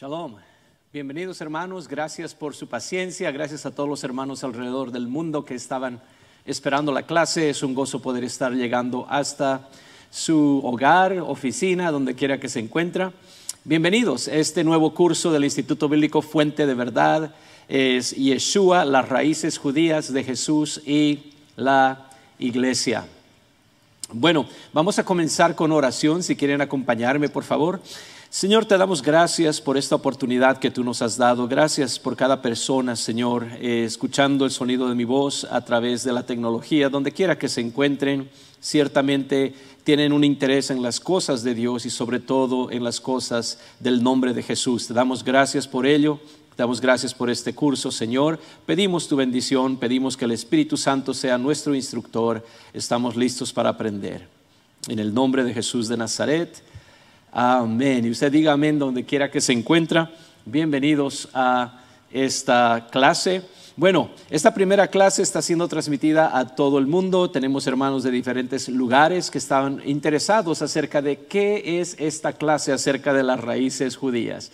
Shalom. Bienvenidos hermanos, gracias por su paciencia, gracias a todos los hermanos alrededor del mundo que estaban esperando la clase. Es un gozo poder estar llegando hasta su hogar, oficina, donde quiera que se encuentra. Bienvenidos a este nuevo curso del Instituto Bíblico Fuente de Verdad. Es Yeshua, las raíces judías de Jesús y la iglesia. Bueno, vamos a comenzar con oración, si quieren acompañarme, por favor. Señor, te damos gracias por esta oportunidad que tú nos has dado. Gracias por cada persona, Señor, eh, escuchando el sonido de mi voz a través de la tecnología, donde quiera que se encuentren. Ciertamente tienen un interés en las cosas de Dios y sobre todo en las cosas del nombre de Jesús. Te damos gracias por ello. Te damos gracias por este curso, Señor. Pedimos tu bendición, pedimos que el Espíritu Santo sea nuestro instructor. Estamos listos para aprender. En el nombre de Jesús de Nazaret. Amén. Y usted diga amén donde quiera que se encuentra. Bienvenidos a esta clase. Bueno, esta primera clase está siendo transmitida a todo el mundo. Tenemos hermanos de diferentes lugares que están interesados acerca de qué es esta clase acerca de las raíces judías.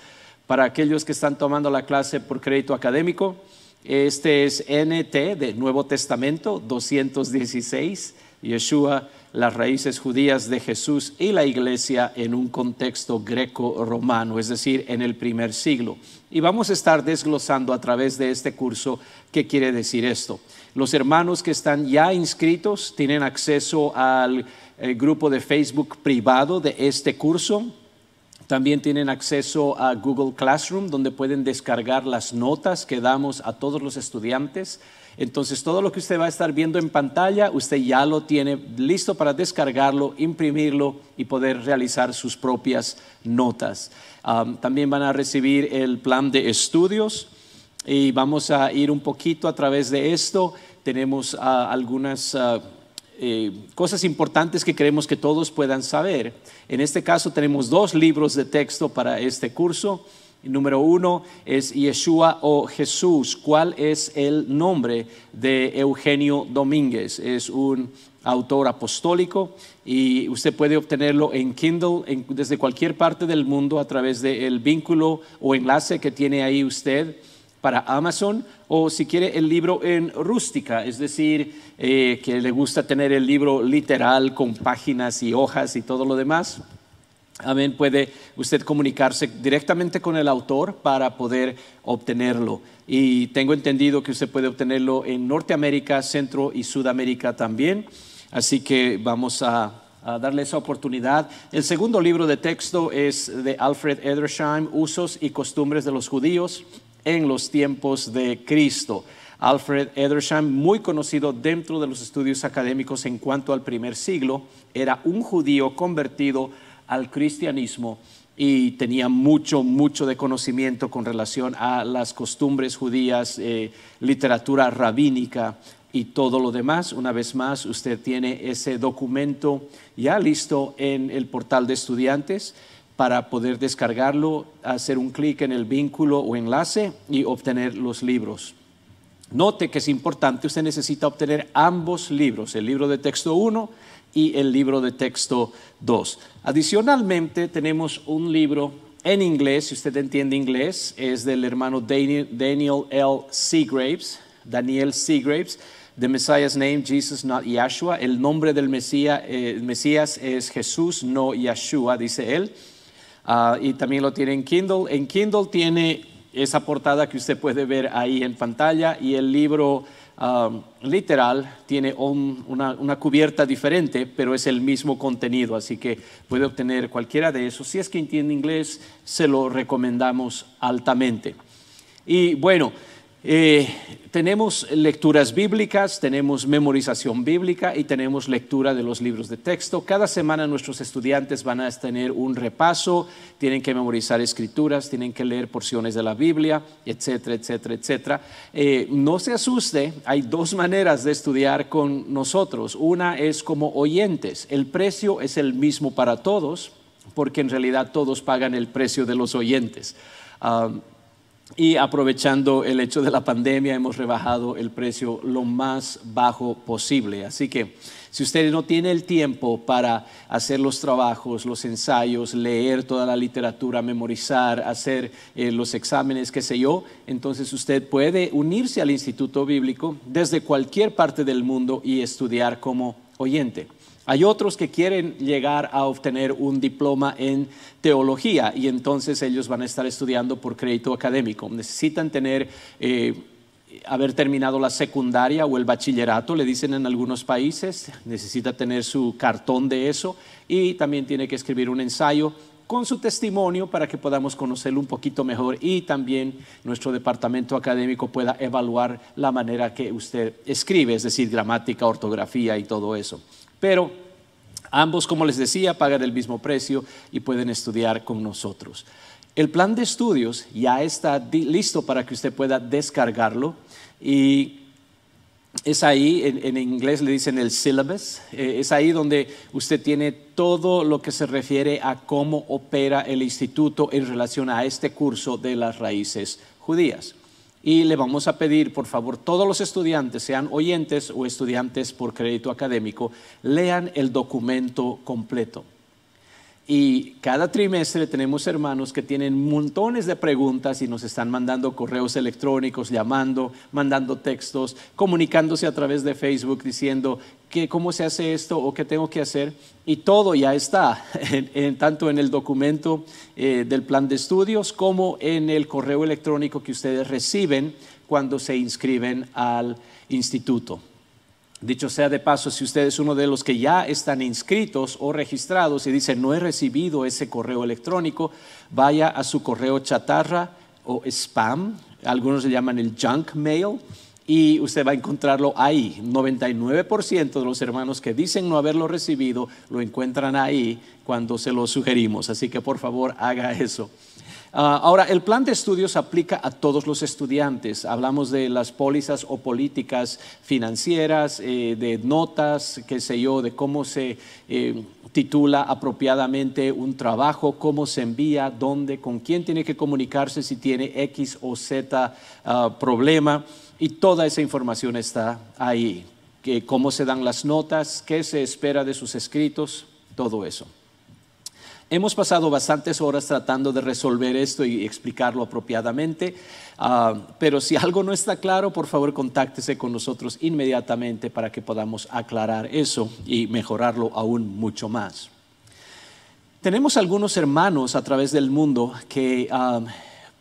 Para aquellos que están tomando la clase por crédito académico, este es NT de Nuevo Testamento 216, Yeshua las raíces judías de Jesús y la iglesia en un contexto greco-romano, es decir, en el primer siglo. Y vamos a estar desglosando a través de este curso qué quiere decir esto. Los hermanos que están ya inscritos tienen acceso al eh, grupo de Facebook privado de este curso. También tienen acceso a Google Classroom, donde pueden descargar las notas que damos a todos los estudiantes. Entonces todo lo que usted va a estar viendo en pantalla, usted ya lo tiene listo para descargarlo, imprimirlo y poder realizar sus propias notas. también van a recibir el plan de estudios y vamos a ir un poquito a través de esto. Tenemos ah, algunas... Ah, eh, cosas importantes que queremos que todos puedan saber. En este caso tenemos dos libros de texto para este curso. Número uno es Yeshua o Jesús. ¿Cuál es el nombre de Eugenio Domínguez? Es un autor apostólico y usted puede obtenerlo en Kindle desde cualquier parte del mundo a través del vínculo o enlace que tiene ahí usted para Amazon o si quiere el libro en rústica, es decir, eh, que le gusta tener el libro literal con páginas y hojas y todo lo demás Amén. Puede usted comunicarse directamente con el autor para poder obtenerlo. Y tengo entendido que usted puede obtenerlo en Norteamérica, Centro y Sudamérica también. Así que vamos a, darle esa oportunidad. El segundo libro de texto es de Alfred Edersheim, Usos y Costumbres de los Judíos en los tiempos de Cristo. Alfred Edersheim, muy conocido dentro de los estudios académicos en cuanto al primer siglo, era un judío convertido al cristianismo y tenía mucho, mucho de conocimiento con relación a las costumbres judías, eh, literatura rabínica y todo lo demás. Una vez más, usted tiene ese documento ya listo en el portal de estudiantes para poder descargarlo, hacer un clic en el vínculo o enlace y obtener los libros. Note que es importante, usted necesita obtener ambos libros, el libro de texto 1 y el libro de texto 2. Adicionalmente, tenemos un libro en inglés, si usted entiende inglés, es del hermano Daniel L. Seagraves, Daniel Seagraves. The Messiah's name, Jesus, not Yahshua. El nombre del Mesías, eh, Mesías es Jesús, no Yahshua, dice él. Ah, y también lo tiene en Kindle. En Kindle tiene esa portada que usted puede ver ahí en pantalla y el libro Um, literal tiene una, una, cubierta diferente, pero es el mismo contenido, así que puede obtener cualquiera de esos. Si es que entiende inglés, se lo recomendamos altamente. Y bueno, eh, tenemos lecturas bíblicas, tenemos memorización bíblica y tenemos lectura de los libros de texto. Cada semana nuestros estudiantes van a tener un repaso, tienen que memorizar escrituras, tienen que leer porciones de la Biblia, etcétera, etcétera, etcétera. Eh, no se asuste, hay dos maneras de estudiar con nosotros. Una es como oyentes, el precio es el mismo para todos, porque en realidad todos pagan el precio de los oyentes. Ah, y aprovechando el hecho de la pandemia hemos rebajado el precio lo más bajo posible. Así que si usted no tiene el tiempo para hacer los trabajos, los ensayos, leer toda la literatura, memorizar, hacer eh, los exámenes, qué sé yo, entonces usted puede unirse al Instituto Bíblico desde cualquier parte del mundo y estudiar como oyente. Hay otros que quieren llegar a obtener un diploma en teología y entonces ellos van a estar estudiando por crédito académico. Necesitan tener... Eh, haber terminado la secundaria o el bachillerato, le dicen en algunos países, necesita tener su cartón de eso y también tiene que escribir un ensayo con su testimonio para que podamos conocerlo un poquito mejor y también nuestro departamento académico pueda evaluar la manera que usted escribe, es decir, gramática, ortografía y todo eso. Pero ambos, como les decía, pagan el mismo precio y pueden estudiar con nosotros. El plan de estudios ya está listo para que usted pueda descargarlo y es ahí, en, inglés le dicen el syllabus, eh, es ahí donde usted tiene todo lo que se refiere a cómo opera el instituto en relación a este curso de las raíces judías y le vamos a pedir, por favor, todos los estudiantes, sean oyentes o estudiantes por crédito académico, lean el documento completo. Y cada trimestre tenemos hermanos que tienen montones de preguntas y nos están mandando correos electrónicos, llamando, mandando textos, comunicándose a través de Facebook diciendo cómo se hace esto o qué tengo que hacer. Y todo ya está, tanto en el documento eh, del plan de estudios como en el correo electrónico que ustedes reciben cuando se inscriben al instituto. Dicho sea de paso, si usted es uno de los que ya están inscritos o registrados y dice no he recibido ese correo electrónico, vaya a su correo chatarra o spam, algunos le llaman el junk mail, y usted va a encontrarlo ahí. 99% de los hermanos que dicen no haberlo recibido lo encuentran ahí cuando se lo sugerimos. Así que por favor haga eso. Ah, ahora, el plan de estudios aplica a todos los estudiantes. Hablamos de las pólizas o políticas financieras, eh, de notas, qué sé yo, de cómo se eh, titula apropiadamente un trabajo, cómo se envía, dónde, con quién tiene que comunicarse si tiene X o Z ah, problema y toda esa información está ahí. Que, cómo se dan las notas, qué se espera de sus escritos, todo eso. Hemos pasado bastantes horas tratando de resolver esto y explicarlo apropiadamente, ah, pero si algo no está claro, por favor contáctese con nosotros inmediatamente para que podamos aclarar eso y mejorarlo aún mucho más. Tenemos algunos hermanos a través del mundo que ah,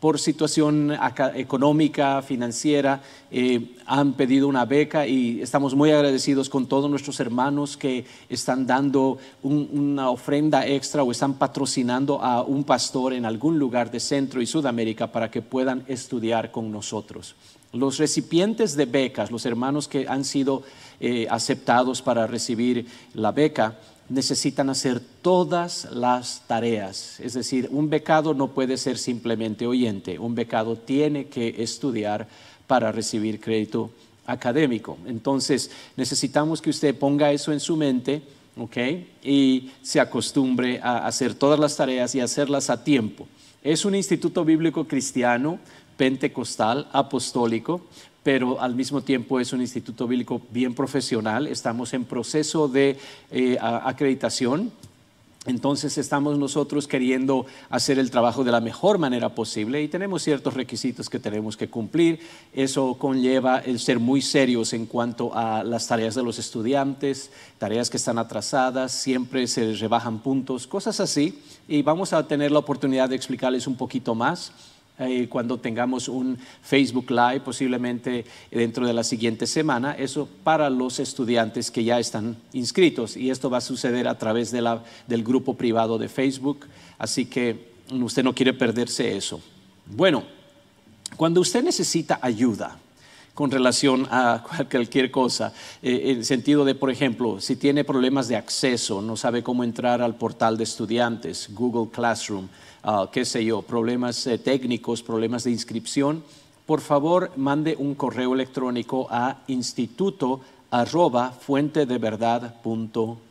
por situación económica, financiera, eh, han pedido una beca y estamos muy agradecidos con todos nuestros hermanos que están dando una ofrenda extra o están patrocinando a un pastor en algún lugar de Centro y Sudamérica para que puedan estudiar con nosotros. Los recipientes de becas, los hermanos que han sido eh, aceptados para recibir la beca, necesitan hacer todas las tareas. Es decir, un becado no puede ser simplemente oyente, un becado tiene que estudiar para recibir crédito académico. Entonces, necesitamos que usted ponga eso en su mente. ¿ok? Y se acostumbre a hacer todas las tareas y hacerlas a tiempo. Es un instituto bíblico cristiano, pentecostal, apostólico, pero al mismo tiempo es un instituto bíblico bien profesional. Estamos en proceso de eh, acreditación. Entonces estamos nosotros queriendo hacer el trabajo de la mejor manera posible y tenemos ciertos requisitos que tenemos que cumplir. Eso conlleva el ser muy serios en cuanto a las tareas de los estudiantes, tareas que están atrasadas, siempre se rebajan puntos, cosas así. Y vamos a tener la oportunidad de explicarles un poquito más. Eh, cuando tengamos un Facebook Live, posiblemente dentro de la siguiente semana, eso para los estudiantes que ya están inscritos. Y esto va a suceder a través de la, del grupo privado de Facebook, así que usted no quiere perderse eso. Bueno, cuando usted necesita ayuda, con relación a cualquier cosa. Eh, en sentido de, por ejemplo, si tiene problemas de acceso, no sabe cómo entrar al portal de estudiantes, Google Classroom, Ah, qué sé yo, problemas eh, técnicos, problemas de inscripción, por favor mande un correo electrónico a instituto arroba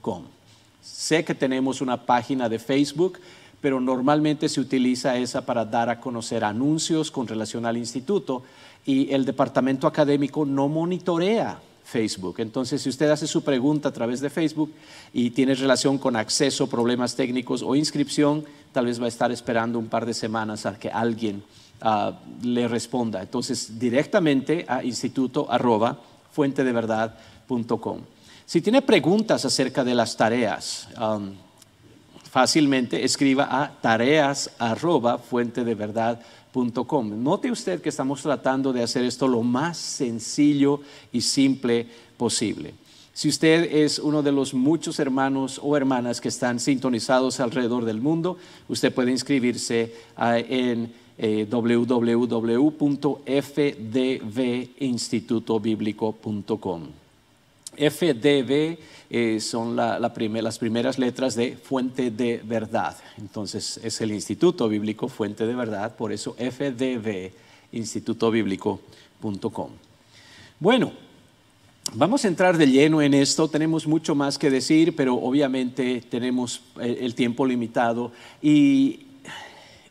com. Sé que tenemos una página de Facebook, pero normalmente se utiliza esa para dar a conocer anuncios con relación al instituto y el departamento académico no monitorea Facebook. Entonces, si usted hace su pregunta a través de Facebook y tiene relación con acceso, problemas técnicos o inscripción, tal vez va a estar esperando un par de semanas a que alguien ah, le responda. Entonces, directamente a instituto arroba, verdad.com. Si tiene preguntas acerca de las tareas, um, fácilmente escriba a tareas arroba, Note usted que estamos tratando de hacer esto lo más sencillo y simple posible. Si usted es uno de los muchos hermanos o hermanas que están sintonizados alrededor del mundo, usted puede inscribirse en eh, www.fdvinstitutobiblico.com. FDB eh, son las primeras letras de Fuente de Verdad. Entonces es el Instituto Bíblico Fuente de Verdad, por eso FDB, institutobíblico.com. Bueno, Vamos a entrar de lleno en esto, tenemos mucho más que decir, pero obviamente tenemos eh, el tiempo limitado y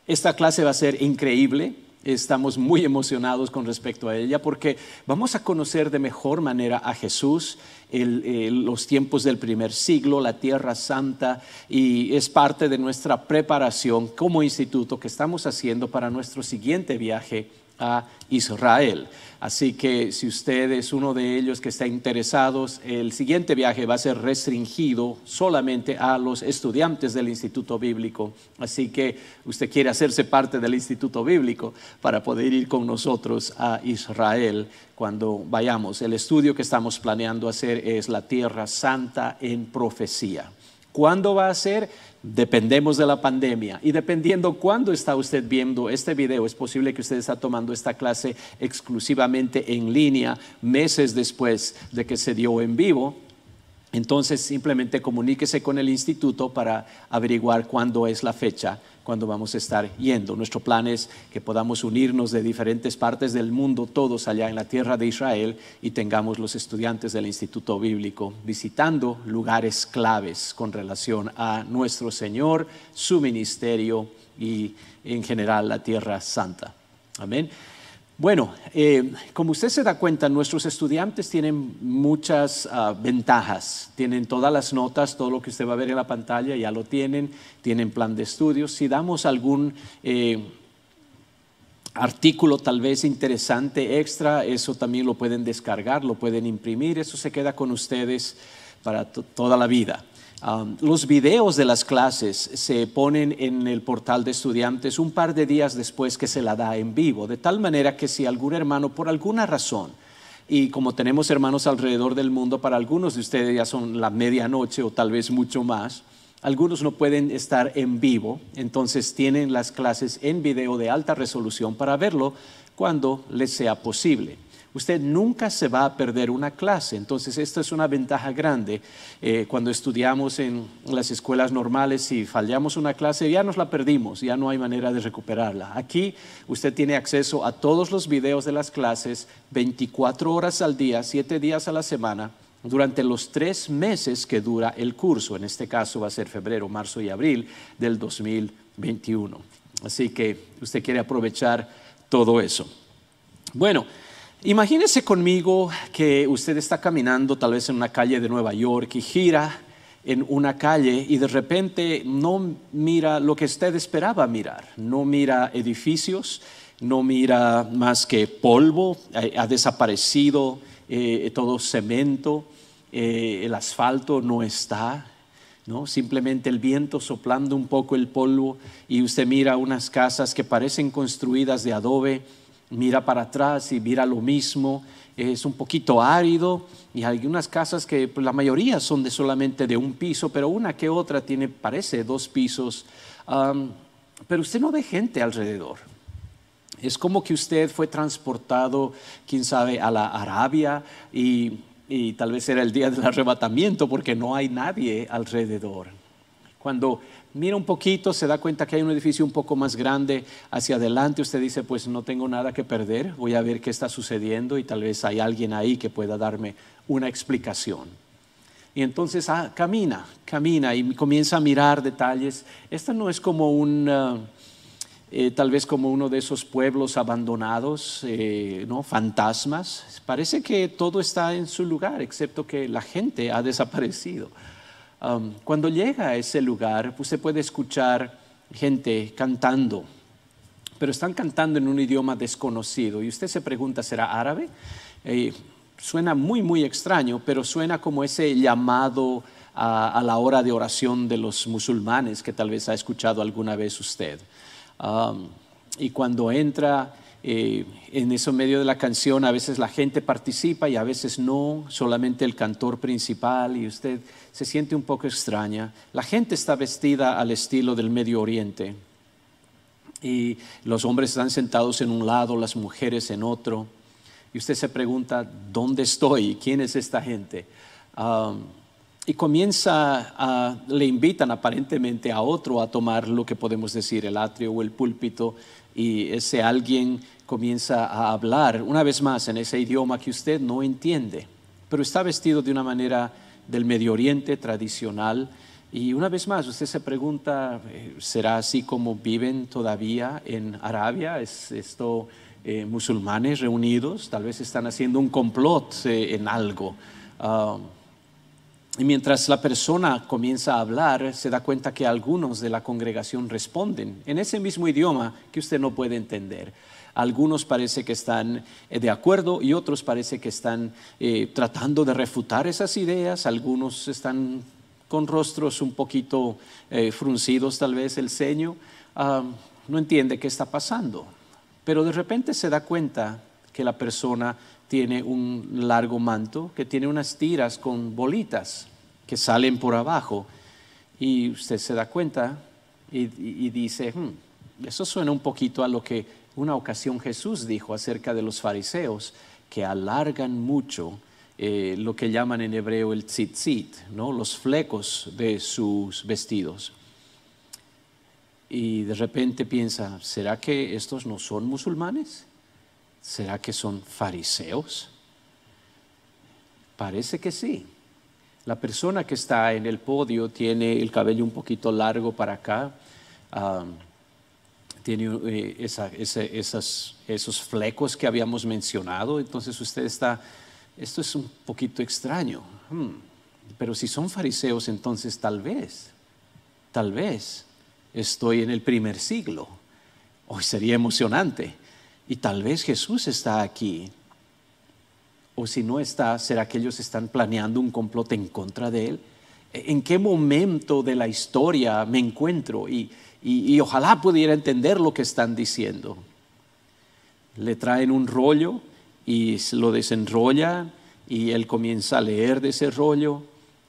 esta clase va a ser increíble. Estamos muy emocionados con respecto a ella porque vamos a conocer de mejor manera a Jesús los tiempos del primer siglo, la Tierra Santa, y es parte de nuestra preparación como instituto que estamos haciendo para nuestro siguiente viaje a Israel. Así que si usted es uno de ellos que está interesados, el siguiente viaje va a ser restringido solamente a los estudiantes del Instituto Bíblico. Así que usted quiere hacerse parte del Instituto Bíblico para poder ir con nosotros a Israel cuando vayamos. El estudio que estamos planeando hacer es la Tierra Santa en profecía. ¿Cuándo va a ser? Dependemos de la pandemia y dependiendo cuándo está usted viendo este video, es posible que usted está tomando esta clase exclusivamente en línea meses después de que se dio en vivo. Entonces simplemente comuníquese con el instituto para averiguar cuándo es la fecha cuando vamos a estar yendo. Nuestro plan es que podamos unirnos de diferentes partes del mundo, todos allá en la tierra de Israel, y tengamos los estudiantes del Instituto Bíblico visitando lugares claves con relación a nuestro Señor, su ministerio y en general la tierra santa. Amén. Bueno, eh, como usted se da cuenta, nuestros estudiantes tienen muchas ah, ventajas. Tienen todas las notas, todo lo que usted va a ver en la pantalla ya lo tienen, tienen plan de estudios. Si damos algún eh, artículo tal vez interesante extra, eso también lo pueden descargar, lo pueden imprimir, eso se queda con ustedes para toda la vida los videos de las clases se ponen en el portal de estudiantes un par de días después que se la da en vivo, de tal manera que si algún hermano por alguna razón, y como tenemos hermanos alrededor del mundo, para algunos de ustedes ya son la medianoche o tal vez mucho más, algunos no pueden estar en vivo, entonces tienen las clases en video de alta resolución para verlo cuando les sea posible. Usted nunca se va a perder una clase, entonces esta es una ventaja grande. Eh, cuando estudiamos en las escuelas normales, y fallamos una clase, ya nos la perdimos, ya no hay manera de recuperarla. Aquí usted tiene acceso a todos los videos de las clases, 24 horas al día, 7 días a la semana, durante los tres meses que dura el curso, en este caso va a ser febrero, marzo y abril del 2021. Así que usted quiere aprovechar todo eso. Bueno, Imagínese conmigo que usted está caminando tal vez en una calle de Nueva York y gira en una calle y de repente no mira lo que usted esperaba mirar, no mira edificios, no mira más que polvo, eh, ha desaparecido eh, todo cemento, eh, el asfalto no está, ¿no? Simplemente el viento soplando un poco el polvo y usted mira unas casas que parecen construidas de adobe mira para atrás y mira lo mismo, es un poquito árido y hay unas casas que pues, la mayoría son de solamente de un piso, pero una que otra tiene, parece, dos pisos. pero usted no ve gente alrededor. Es como que usted fue transportado, quién sabe, a la Arabia y, y tal vez era el día del arrebatamiento porque no hay nadie alrededor. Cuando mira un poquito, se da cuenta que hay un edificio un poco más grande hacia adelante, usted dice, pues no tengo nada que perder, voy a ver qué está sucediendo y tal vez hay alguien ahí que pueda darme una explicación. Y entonces ah, camina, camina y comienza a mirar detalles. Esta no es como un... Ah, eh, tal vez como uno de esos pueblos abandonados, eh, ¿no? fantasmas. Parece que todo está en su lugar, excepto que la gente ha desaparecido cuando llega a ese lugar, usted pues, puede escuchar gente cantando, pero están cantando en un idioma desconocido y usted se pregunta, ¿será árabe? Eh, suena muy, muy extraño, pero suena como ese llamado a, la hora de oración de los musulmanes que tal vez ha escuchado alguna vez usted. y cuando entra eh, en eso medio de la canción, a veces la gente participa y a veces no, solamente el cantor principal y usted se siente un poco extraña. La gente está vestida al estilo del Medio Oriente y los hombres están sentados en un lado, las mujeres en otro. Y usted se pregunta, ¿dónde estoy? ¿Quién es esta gente? Um, y comienza a, le invitan aparentemente a otro a tomar lo que podemos decir, el atrio o el púlpito, y ese alguien comienza a hablar, una vez más, en ese idioma que usted no entiende, pero está vestido de una manera del Medio Oriente tradicional. Y una vez más, usted se pregunta, eh, ¿será así como viven todavía en Arabia? ¿Es esto eh, musulmanes reunidos? Tal vez están haciendo un complot eh, en algo. Ah, y mientras la persona comienza a hablar, se da cuenta que algunos de la congregación responden en ese mismo idioma que usted no puede entender. Algunos parece que están eh, de acuerdo y otros parece que están eh, tratando de refutar esas ideas. Algunos están con rostros un poquito eh, fruncidos, tal vez el ceño. no entiende qué está pasando, pero de repente se da cuenta que la persona tiene un largo manto, que tiene unas tiras con bolitas que salen por abajo. Y usted se da cuenta y, dice, hmm, eso suena un poquito a lo que una ocasión Jesús dijo acerca de los fariseos que alargan mucho eh, lo que llaman en hebreo el tzitzit, ¿no? los flecos de sus vestidos. Y de repente piensa, ¿será que estos no son musulmanes? ¿Será que son fariseos? Parece que sí. La persona que está en el podio tiene el cabello un poquito largo para acá, tiene eh, esas, esos flecos que habíamos mencionado, entonces usted está, esto es un poquito extraño. Hmm. Pero si son fariseos, entonces tal vez, tal vez estoy en el primer siglo. Hoy sería emocionante. Y tal vez Jesús está aquí. O si no está, ¿será que ellos están planeando un complot en contra de él? ¿En qué momento de la historia me encuentro? Y, y, ojalá pudiera entender lo que están diciendo. Le traen un rollo y lo desenrolla y él comienza a leer de ese rollo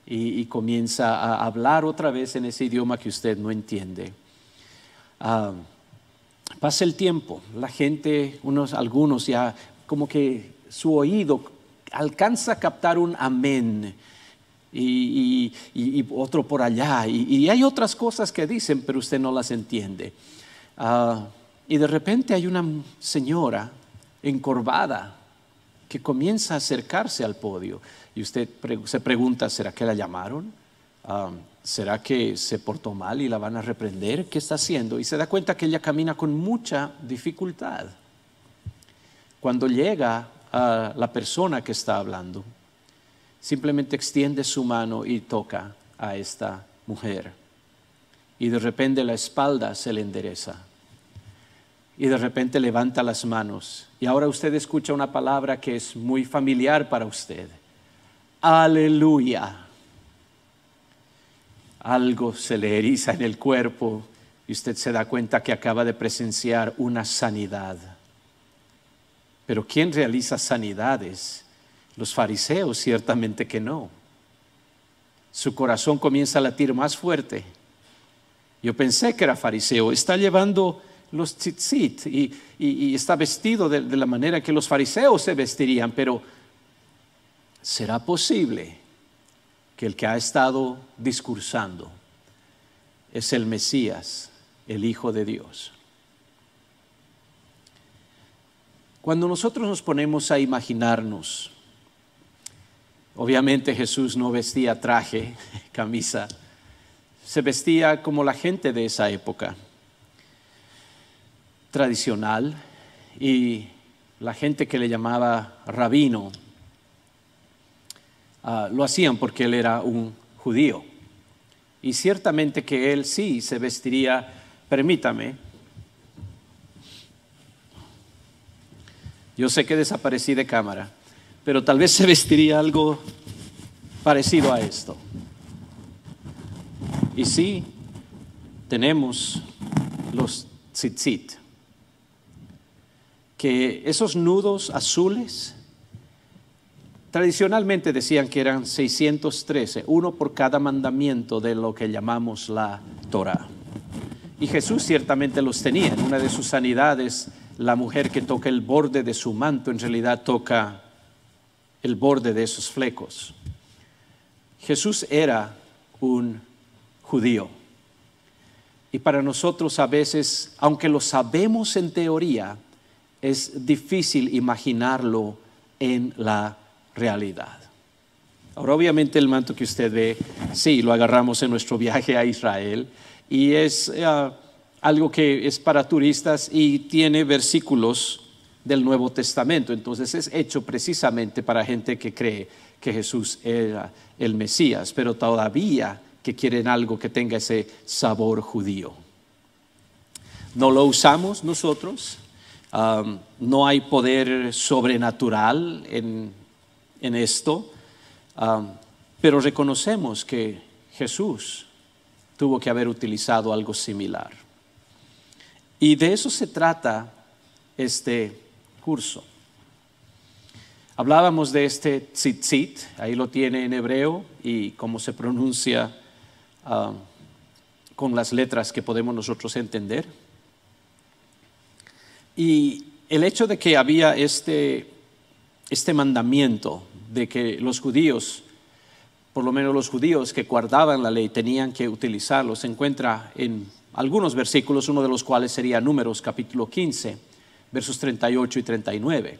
y, comienza a hablar otra vez en ese idioma que usted no entiende. Ah, pasa el tiempo, la gente, unos, algunos ya como que su oído alcanza a captar un amén y, otro por allá. Y, hay otras cosas que dicen, pero usted no las entiende. Ah, y de repente hay una señora encorvada que comienza a acercarse al podio y usted se pregunta, ¿será que la llamaron? Ah, ¿Será que se portó mal y la van a reprender? ¿Qué está haciendo? Y se da cuenta que ella camina con mucha dificultad. Cuando llega a ah, la persona que está hablando, simplemente extiende su mano y toca a esta mujer. Y de repente la espalda se le endereza. Y de repente levanta las manos. Y ahora usted escucha una palabra que es muy familiar para usted. Aleluya. Algo se le eriza en el cuerpo y usted se da cuenta que acaba de presenciar una sanidad. Pero ¿quién realiza sanidades? Los fariseos ciertamente que no. Su corazón comienza a latir más fuerte. Yo pensé que era fariseo. Está llevando los tzitzit y, está vestido de la manera que los fariseos se vestirían, pero ¿será posible que el que ha estado discursando es el Mesías, el Hijo de Dios? Cuando nosotros nos ponemos a imaginarnos Obviamente Jesús no vestía traje, camisa, se vestía como la gente de esa época, tradicional, y la gente que le llamaba rabino, ah, lo hacían porque él era un judío. Y ciertamente que él sí se vestiría, permítame, yo sé que desaparecí de cámara pero tal vez se vestiría algo parecido a esto. Y sí, tenemos los tzitzit, que esos nudos azules, tradicionalmente decían que eran 613, uno por cada mandamiento de lo que llamamos la Torah. Y Jesús ciertamente los tenía. En una de sus sanidades, la mujer que toca el borde de su manto en realidad toca el borde de esos flecos. Jesús era un judío. Y para nosotros a veces, aunque lo sabemos en teoría, es difícil imaginarlo en la realidad. Ahora, obviamente el manto que usted ve, sí, lo agarramos en nuestro viaje a Israel y es eh, algo que es para turistas y tiene versículos del Nuevo Testamento. Entonces es hecho precisamente para gente que cree que Jesús era el Mesías, pero todavía que quieren algo que tenga ese sabor judío. No lo usamos nosotros, no hay poder sobrenatural en, esto, pero reconocemos que Jesús tuvo que haber utilizado algo similar. Y de eso se trata este curso. Hablábamos de este tzitzit, ahí lo tiene en hebreo y cómo se pronuncia ah, con las letras que podemos nosotros entender. Y el hecho de que había este, este mandamiento de que los judíos, por lo menos los judíos que guardaban la ley, tenían que utilizarlo, se encuentra en algunos versículos, uno de los cuales sería Números capítulo 15 versos 38 y 39.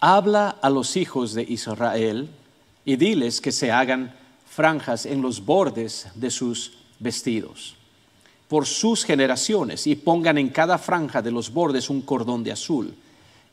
Habla a los hijos de Israel y diles que se hagan franjas en los bordes de sus vestidos por sus generaciones y pongan en cada franja de los bordes un cordón de azul.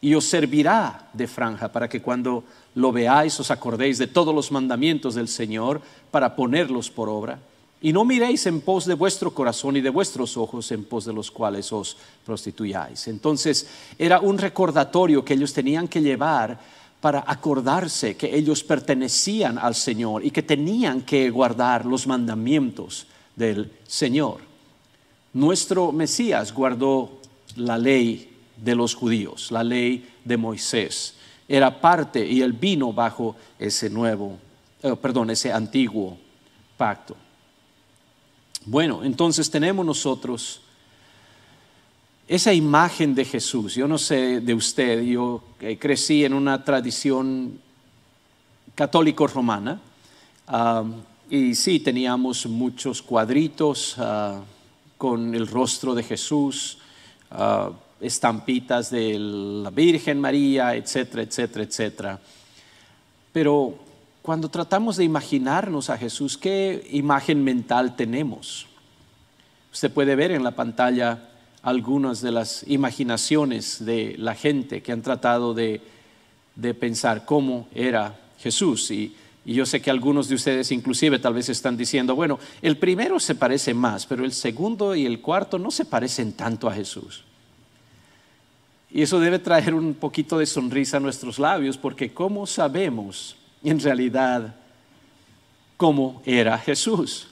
Y os servirá de franja para que cuando lo veáis os acordéis de todos los mandamientos del Señor para ponerlos por obra y no miréis en pos de vuestro corazón y de vuestros ojos en pos de los cuales os prostituyáis. Entonces era un recordatorio que ellos tenían que llevar para acordarse que ellos pertenecían al Señor y que tenían que guardar los mandamientos del Señor. Nuestro Mesías guardó la ley de los judíos, la ley de Moisés. Era parte y él vino bajo ese nuevo, eh, perdón, ese antiguo pacto. Bueno, entonces tenemos nosotros esa imagen de Jesús. Yo no sé de usted, yo eh, crecí en una tradición católico-romana y sí teníamos muchos cuadritos ah, con el rostro de Jesús, ah, estampitas de la Virgen María, etcétera, etcétera, etcétera. Pero cuando tratamos de imaginarnos a Jesús, ¿qué imagen mental tenemos? Usted puede ver en la pantalla algunas de las imaginaciones de la gente que han tratado de, pensar cómo era Jesús. Y, y yo sé que algunos de ustedes inclusive tal vez están diciendo, bueno, el primero se parece más, pero el segundo y el cuarto no se parecen tanto a Jesús. Y eso debe traer un poquito de sonrisa a nuestros labios, porque ¿cómo sabemos en realidad cómo era Jesús,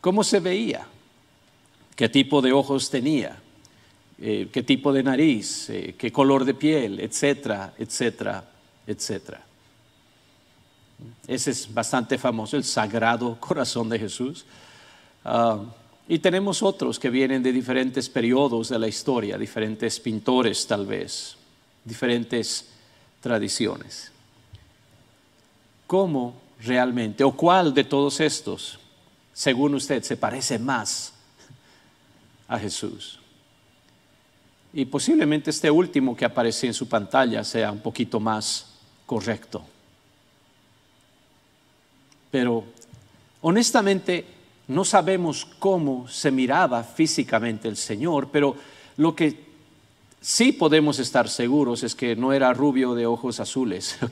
cómo se veía, qué tipo de ojos tenía, eh, qué tipo de nariz, eh, qué color de piel, etcétera, etcétera, etcétera. Ese es bastante famoso, el Sagrado Corazón de Jesús. Ah, y tenemos otros que vienen de diferentes periodos de la historia, diferentes pintores tal vez, diferentes tradiciones. ¿Cómo realmente o cuál de todos estos, según usted, se parece más a Jesús? Y posiblemente este último que aparece en su pantalla sea un poquito más correcto. Pero honestamente no sabemos cómo se miraba físicamente el Señor, pero lo que sí podemos estar seguros es que no era rubio de ojos azules,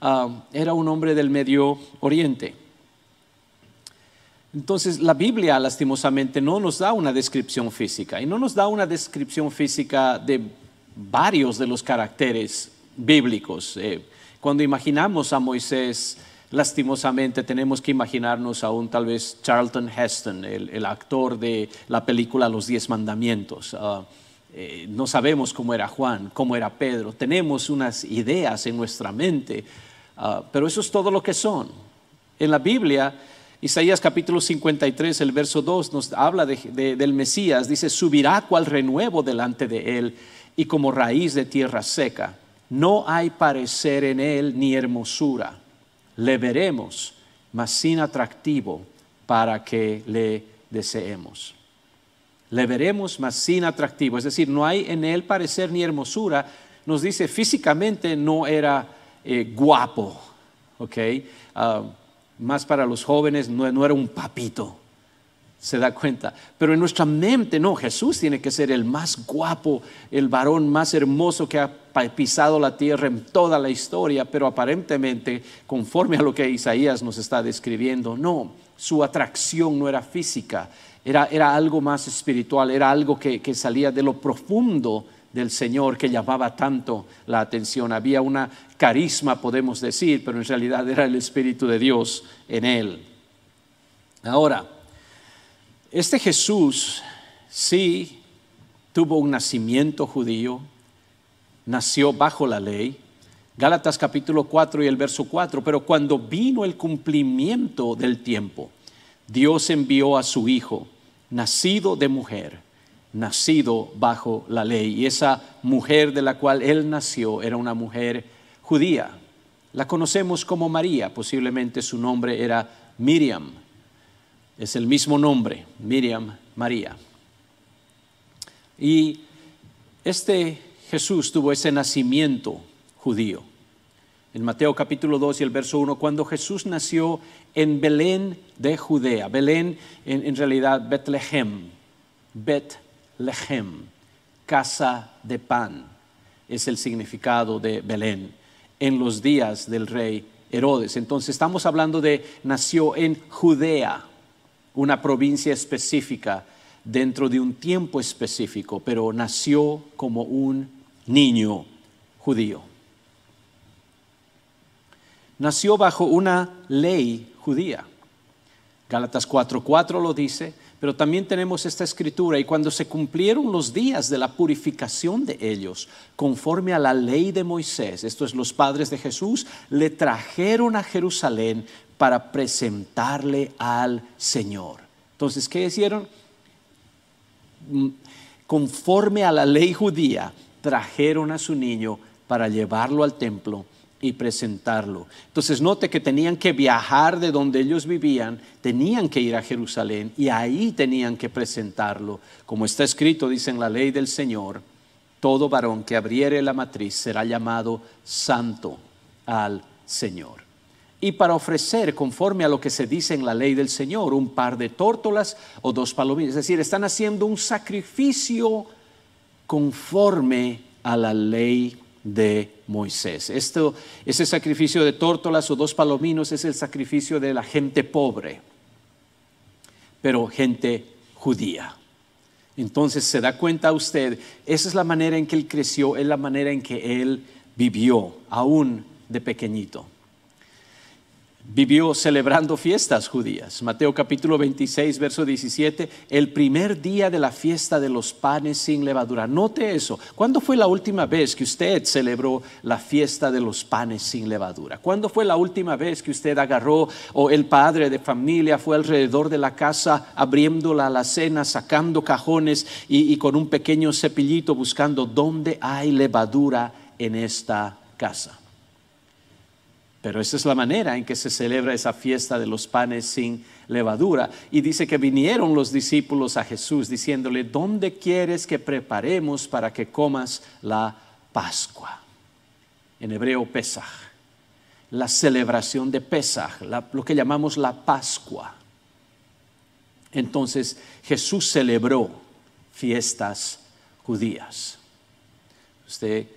um, era un hombre del Medio Oriente. Entonces la Biblia lastimosamente no nos da una descripción física y no nos da una descripción física de varios de los caracteres bíblicos. Eh. cuando imaginamos a Moisés, lastimosamente tenemos que imaginarnos a un, tal vez Charlton Heston, el, actor de la película Los Diez Mandamientos. Ah, eh, no sabemos cómo era Juan, cómo era Pedro, tenemos unas ideas en nuestra mente, ah, pero eso es todo lo que son. En la Biblia, Isaías capítulo 53, el verso 2 nos habla del Mesías, dice, subirá cual renuevo delante de él y como raíz de tierra seca. No hay parecer en él ni hermosura. Le veremos, mas sin atractivo para que le deseemos le veremos más sin atractivo. Es decir, no hay en él parecer ni hermosura. Nos dice físicamente no era eh, guapo, ¿ok? Ah, más para los jóvenes no, no era un papito, se da cuenta. Pero en nuestra mente, no, Jesús tiene que ser el más guapo, el varón más hermoso que ha pisado la tierra en toda la historia, pero aparentemente, conforme a lo que Isaías nos está describiendo, no, su atracción no era física, era, algo más espiritual, era algo que, que salía de lo profundo del Señor que llamaba tanto la atención. Había una carisma, podemos decir, pero en realidad era el Espíritu de Dios en él. Ahora, este Jesús sí tuvo un nacimiento judío, nació bajo la ley, Gálatas capítulo 4 y el verso 4, pero cuando vino el cumplimiento del tiempo, Dios envió a su Hijo nacido de mujer, nacido bajo la ley. Y esa mujer de la cual él nació era una mujer judía. La conocemos como María, posiblemente su nombre era Miriam. Es el mismo nombre, Miriam María. Y este Jesús tuvo ese nacimiento judío en Mateo capítulo 2 y el verso 1, cuando Jesús nació en Belén de Judea. Belén en, realidad Betlehem, Betlehem, casa de pan, es el significado de Belén, en los días del rey Herodes. Entonces estamos hablando de nació en Judea, una provincia específica, dentro de un tiempo específico, pero nació como un niño judío nació bajo una ley judía. Gálatas 4:4 lo dice, pero también tenemos esta escritura, y cuando se cumplieron los días de la purificación de ellos, conforme a la ley de Moisés, esto es los padres de Jesús, le trajeron a Jerusalén para presentarle al Señor. Entonces, ¿qué hicieron? Mm, conforme a la ley judía, trajeron a su niño para llevarlo al templo y presentarlo. Entonces note que tenían que viajar de donde ellos vivían, tenían que ir a Jerusalén y ahí tenían que presentarlo. Como está escrito, dice en la ley del Señor, todo varón que abriere la matriz será llamado santo al Señor. Y para ofrecer, conforme a lo que se dice en la ley del Señor, un par de tórtolas o dos palomines Es decir, están haciendo un sacrificio conforme a la ley de Moisés. Esto, ese sacrificio de tórtolas o dos palominos es el sacrificio de la gente pobre, pero gente judía. Entonces se da cuenta usted, esa es la manera en que él creció, es la manera en que él vivió, aún de pequeñito vivió celebrando fiestas judías. Mateo capítulo 26, verso 17, el primer día de la fiesta de los panes sin levadura. Note eso. ¿Cuándo fue la última vez que usted celebró la fiesta de los panes sin levadura? ¿Cuándo fue la última vez que usted agarró o el padre de familia fue alrededor de la casa abriendo la alacena, sacando cajones y, y con un pequeño cepillito buscando dónde hay levadura en esta casa? Pero esa es la manera en que se celebra esa fiesta de los panes sin levadura. Y dice que vinieron los discípulos a Jesús diciéndole, ¿dónde quieres que preparemos para que comas la Pascua? En hebreo, Pesaj. La celebración de Pesaj, lo que llamamos la Pascua. Entonces Jesús celebró fiestas judías. Usted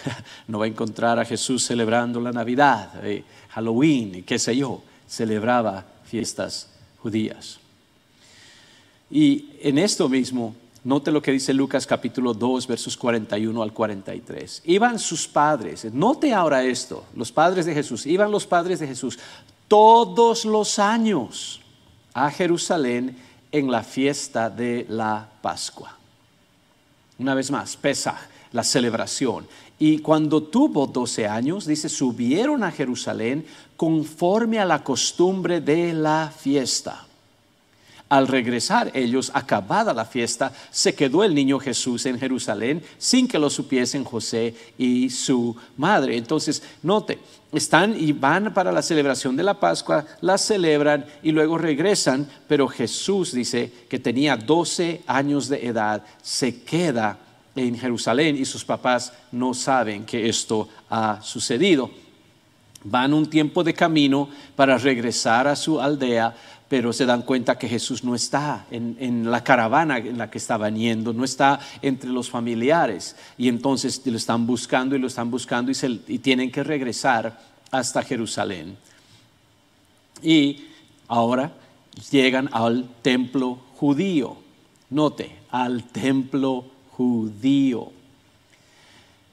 no va a encontrar a Jesús celebrando la Navidad, eh, Halloween, qué sé yo, celebraba fiestas judías. Y en esto mismo, note lo que dice Lucas capítulo 2, versos 41 al 43. Iban sus padres, note ahora esto, los padres de Jesús, iban los padres de Jesús todos los años a Jerusalén en la fiesta de la Pascua. Una vez más, Pesaj, la celebración. Y cuando tuvo 12 años, dice, subieron a Jerusalén conforme a la costumbre de la fiesta. Al regresar ellos, acabada la fiesta, se quedó el niño Jesús en Jerusalén sin que lo supiesen José y su madre. Entonces, note, están y van para la celebración de la Pascua, la celebran y luego regresan, pero Jesús dice que tenía 12 años de edad, se queda en Jerusalén y sus papás no saben que esto ha sucedido. Van un tiempo de camino para regresar a su aldea, pero se dan cuenta que Jesús no está en, la caravana en la que estaban yendo, no está entre los familiares. Y entonces lo están buscando y lo están buscando y, y tienen que regresar hasta Jerusalén. Y ahora llegan al templo judío. Note, al templo judío.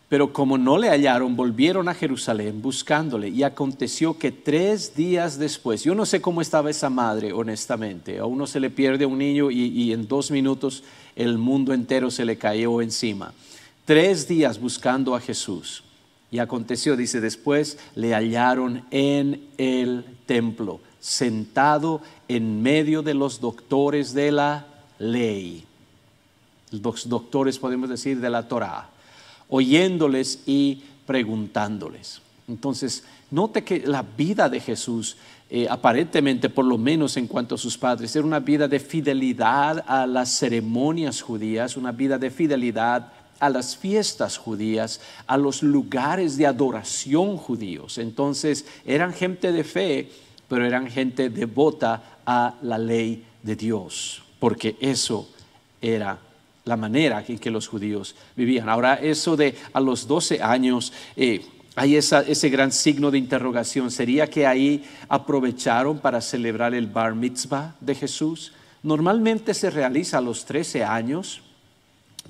Pero como no le hallaron, volvieron a Jerusalén buscándole. Y aconteció que tres días después, yo no sé cómo estaba esa madre, honestamente. A uno se le pierde un niño y, y en dos minutos el mundo entero se le cayó encima. Tres días buscando a Jesús. Y aconteció, dice, después le hallaron en el templo, sentado en medio de los doctores de la ley los doctores podemos decir, de la Torah, oyéndoles y preguntándoles. Entonces, note que la vida de Jesús, eh, aparentemente, por lo menos en cuanto a sus padres, era una vida de fidelidad a las ceremonias judías, una vida de fidelidad a las fiestas judías, a los lugares de adoración judíos. Entonces, eran gente de fe, pero eran gente devota a la ley de Dios, porque eso era la manera en que los judíos vivían. Ahora, eso de a los 12 años, eh, hay ese gran signo de interrogación. ¿Sería que ahí aprovecharon para celebrar el bar mitzvah de Jesús? Normalmente se realiza a los 13 años,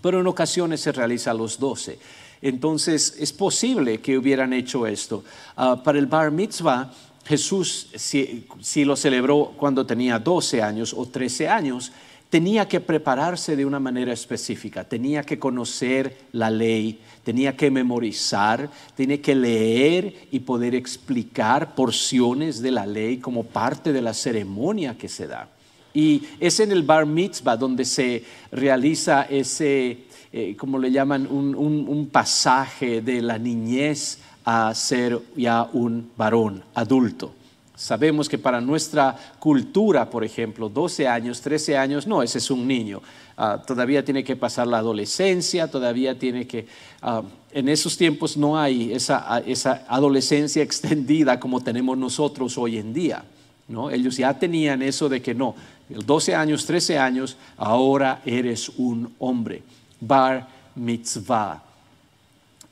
pero en ocasiones se realiza a los 12. Entonces es posible que hubieran hecho esto. Ah, para el bar mitzvah, Jesús, si, lo celebró cuando tenía 12 años o 13 años, tenía que prepararse de una manera específica, tenía que conocer la ley, tenía que memorizar, tenía que leer y poder explicar porciones de la ley como parte de la ceremonia que se da. Y es en el bar mitzvah donde se realiza ese, eh, como le llaman, un pasaje de la niñez a ser ya un varón adulto. Sabemos que para nuestra cultura, por ejemplo, 12 años, 13 años, no, ese es un niño. Ah, todavía tiene que pasar la adolescencia, todavía tiene que... Ah, en esos tiempos no hay ah, esa, adolescencia extendida como tenemos nosotros hoy en día. ¿no? Ellos ya tenían eso de que no, 12 años, 13 años, ahora eres un hombre. Bar mitzvah,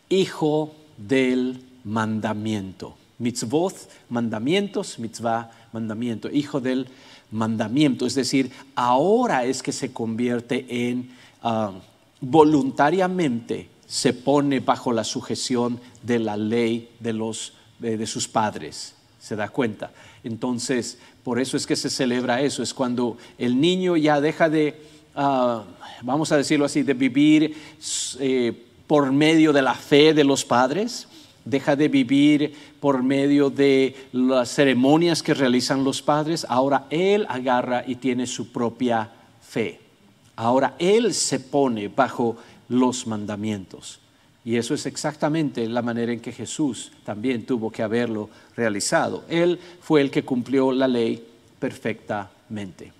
hijo del mandamiento. Mitzvot, mandamientos, mitzvah, mandamiento, hijo del mandamiento. Es decir, ahora es que se convierte en ah, voluntariamente se pone bajo la sujeción de la ley de, los, de, sus padres. ¿Se da cuenta? Entonces, por eso es que se celebra eso. Es cuando el niño ya deja de, ah, vamos a decirlo así, de vivir eh, por medio de la fe de los padres deja de vivir por medio de las ceremonias que realizan los padres, ahora él agarra y tiene su propia fe. Ahora él se pone bajo los mandamientos. Y eso es exactamente la manera en que Jesús también tuvo que haberlo realizado. Él fue el que cumplió la ley perfectamente.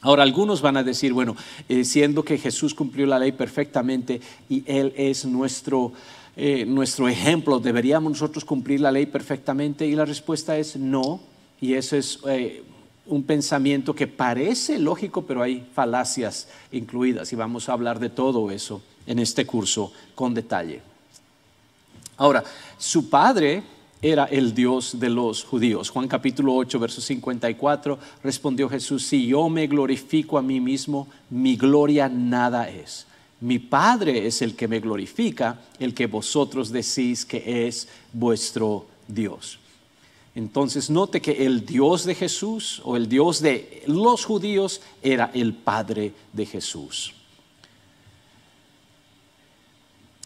Ahora, algunos van a decir, bueno, eh, siendo que Jesús cumplió la ley perfectamente y Él es nuestro eh, nuestro ejemplo, ¿deberíamos nosotros cumplir la ley perfectamente? Y la respuesta es no, y eso es eh, un pensamiento que parece lógico, pero hay falacias incluidas, y vamos a hablar de todo eso en este curso con detalle. Ahora, su padre era el Dios de los judíos. Juan capítulo 8, verso 54, respondió Jesús, si yo me glorifico a mí mismo, mi gloria nada es mi Padre es el que me glorifica, el que vosotros decís que es vuestro Dios. Entonces note que el Dios de Jesús o el Dios de los judíos era el Padre de Jesús.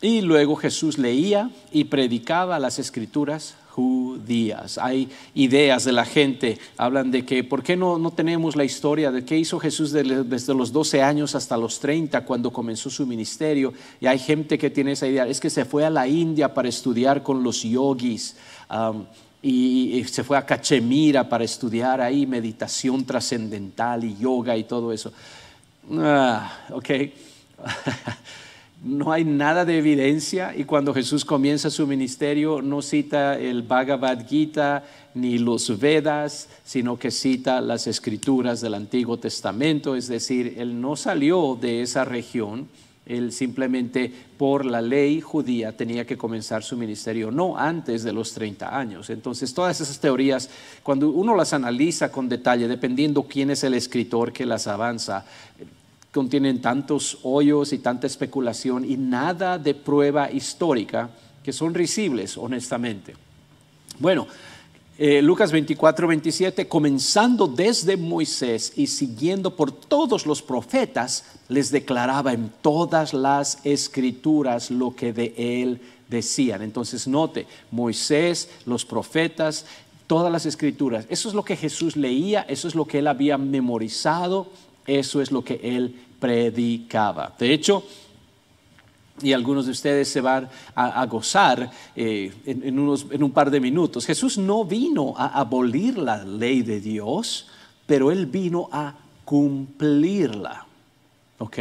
Y luego Jesús leía y predicaba las escrituras judías. Hay ideas de la gente, hablan de que, ¿por qué no, no tenemos la historia de qué hizo Jesús desde, los 12 años hasta los 30 cuando comenzó su ministerio? Y hay gente que tiene esa idea, es que se fue a la India para estudiar con los yogis. Um, y, se fue a Cachemira para estudiar ahí meditación trascendental y yoga y todo eso. Ah, ok. no hay nada de evidencia y cuando Jesús comienza su ministerio no cita el Bhagavad Gita ni los Vedas, sino que cita las escrituras del Antiguo Testamento, es decir, él no salió de esa región, él simplemente por la ley judía tenía que comenzar su ministerio no antes de los 30 años. Entonces todas esas teorías, cuando uno las analiza con detalle, dependiendo quién es el escritor que las avanza, contienen tantos hoyos y tanta especulación y nada de prueba histórica que son risibles, honestamente. Bueno, eh, Lucas 24, 27, comenzando desde Moisés y siguiendo por todos los profetas, les declaraba en todas las escrituras lo que de él decían. Entonces note, Moisés, los profetas, todas las escrituras, eso es lo que Jesús leía, eso es lo que él había memorizado, eso es lo que él predicaba. De hecho, y algunos de ustedes se van a, gozar eh, en, en, un par de minutos. Jesús no vino a abolir la ley de Dios, pero Él vino a cumplirla. ¿Ok?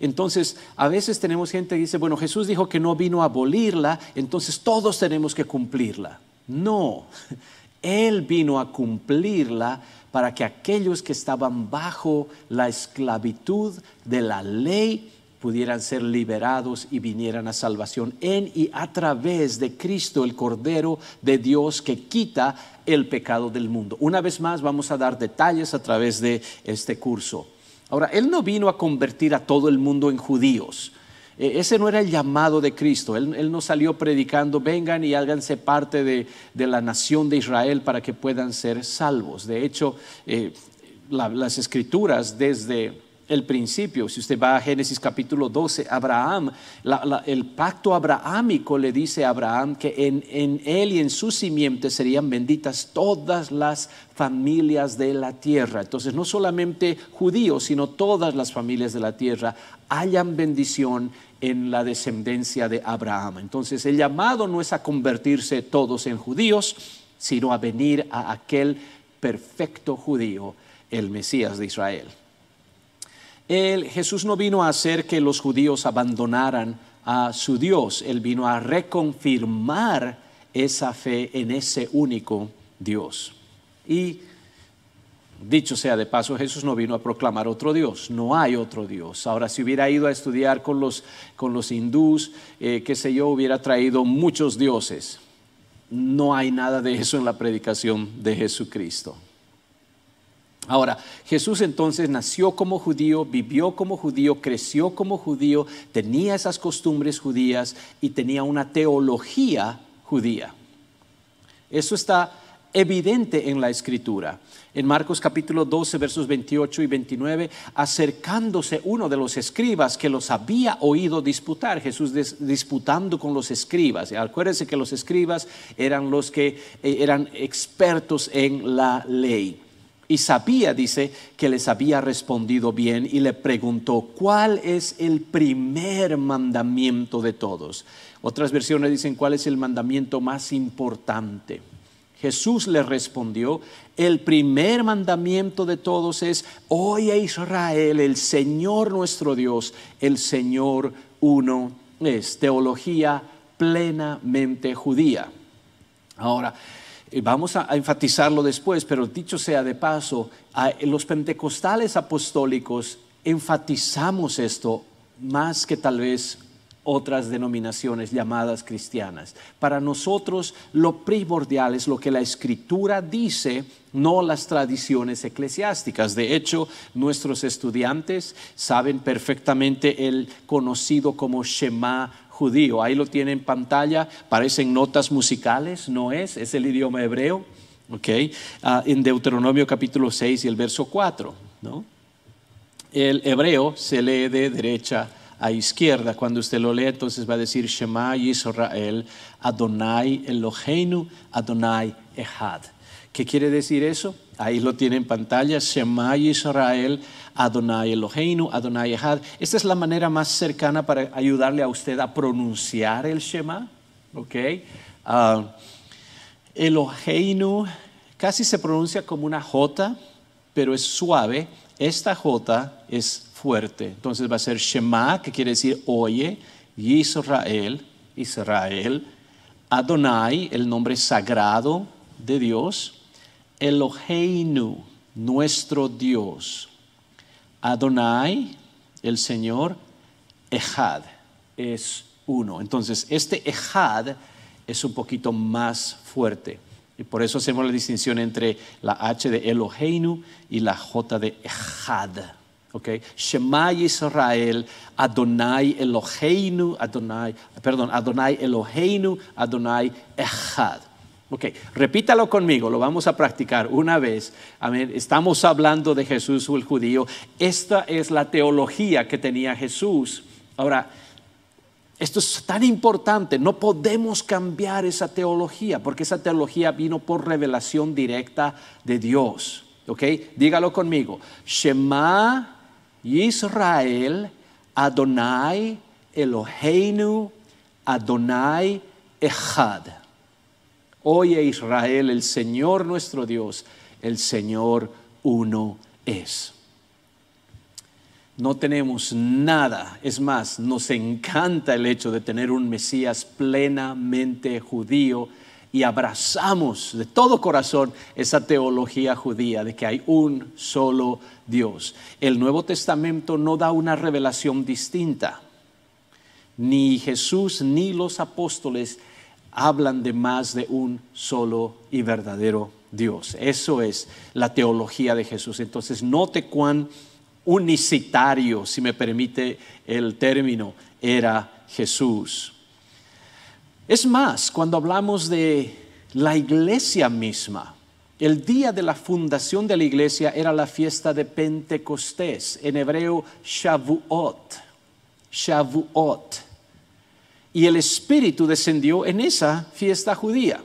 Entonces, a veces tenemos gente que dice, bueno, Jesús dijo que no vino a abolirla, entonces todos tenemos que cumplirla. No, Él vino a cumplirla para que aquellos que estaban bajo la esclavitud de la ley pudieran ser liberados y vinieran a salvación en y a través de Cristo, el Cordero de Dios que quita el pecado del mundo. Una vez más vamos a dar detalles a través de este curso. Ahora, Él no vino a convertir a todo el mundo en judíos e, ese no era el llamado de Cristo. Él, no salió predicando, vengan y háganse parte de, la nación de Israel para que puedan ser salvos. De hecho, eh, las escrituras desde el principio, si usted va a Génesis capítulo 12, Abraham, el pacto abrahámico le dice a Abraham que en, él y en su simiente serían benditas todas las familias de la tierra. Entonces, no solamente judíos, sino todas las familias de la tierra hayan bendición en la descendencia de Abraham. Entonces el llamado no es a convertirse todos en judíos, sino a venir a aquel perfecto judío, el Mesías de Israel. el Jesús no vino a hacer que los judíos abandonaran a su Dios, él vino a reconfirmar esa fe en ese único Dios. Y Dicho sea de paso, Jesús no vino a proclamar otro Dios, no hay otro Dios. Ahora, si hubiera ido a estudiar con los, con los hindús, eh, qué sé yo, hubiera traído muchos dioses. No hay nada de eso en la predicación de Jesucristo. Ahora, Jesús entonces nació como judío, vivió como judío, creció como judío, tenía esas costumbres judías y tenía una teología judía. Eso está evidente en la escritura. En Marcos capítulo 12, versos 28 y 29, acercándose uno de los escribas que los había oído disputar, Jesús disputando con los escribas. acuérdense que los escribas eran los que eh, eran expertos en la ley. Y sabía, dice, que les había respondido bien y le preguntó, ¿cuál es el primer mandamiento de todos? Otras versiones dicen, ¿cuál es el mandamiento más importante? Jesús le respondió, el primer mandamiento de todos es, hoy a Israel, el Señor nuestro Dios, el Señor uno es. Teología plenamente judía. Ahora, eh, vamos a enfatizarlo después, pero dicho sea de paso, los pentecostales apostólicos enfatizamos esto más que tal vez otras denominaciones llamadas cristianas. Para nosotros lo primordial es lo que la escritura dice, no las tradiciones eclesiásticas. De hecho, nuestros estudiantes saben perfectamente el conocido como Shema judío. Ahí lo tienen en pantalla, parecen notas musicales, no es, es el idioma hebreo, ¿ok? Ah, en Deuteronomio capítulo 6 y el verso 4, ¿no? El hebreo se lee de derecha a izquierda. Cuando usted lo lee, entonces va a decir Shema Yisrael, Adonai Eloheinu, Adonai Echad. ¿Qué quiere decir eso? Ahí lo tiene en pantalla, Shema Israel, Adonai Eloheinu, Adonai Echad. Esta es la manera más cercana para ayudarle a usted a pronunciar el Shema, okay ah, Eloheinu casi se pronuncia como una J, pero es suave. Esta J es entonces va a ser Shema, que quiere decir oye, Israel, Israel, Adonai, el nombre sagrado de Dios, Eloheinu, nuestro Dios, Adonai, el Señor, Ejad, es uno. Entonces, este Ejad es un poquito más fuerte. Y por eso hacemos la distinción entre la H de Eloheinu y la J de Ejad. Okay. Shema Israel, Adonai Eloheinu, Adonai, perdón, Adonai Eloheinu, Adonai Echad. Ok, repítalo conmigo, lo vamos a practicar una vez. Amén. Estamos hablando de Jesús el judío. Esta es la teología que tenía Jesús. Ahora, esto es tan importante, no podemos cambiar esa teología, porque esa teología vino por revelación directa de Dios. ¿Ok? Dígalo conmigo. Shema Israel, Adonai Eloheinu, Adonai Echad. Oye Israel, el Señor nuestro Dios, el Señor uno es. No tenemos nada, es más, nos encanta el hecho de tener un Mesías plenamente judío, y abrazamos de todo corazón esa teología judía de que hay un solo Dios. El Nuevo Testamento no da una revelación distinta. Ni Jesús ni los apóstoles hablan de más de un solo y verdadero Dios. Eso es la teología de Jesús. Entonces, note cuán unicitario, si me permite el término, era Jesús. Es más, cuando hablamos de la iglesia misma, el día de la fundación de la iglesia era la fiesta de Pentecostés, en hebreo Shavuot. Shavuot. Y el Espíritu descendió en esa fiesta judía.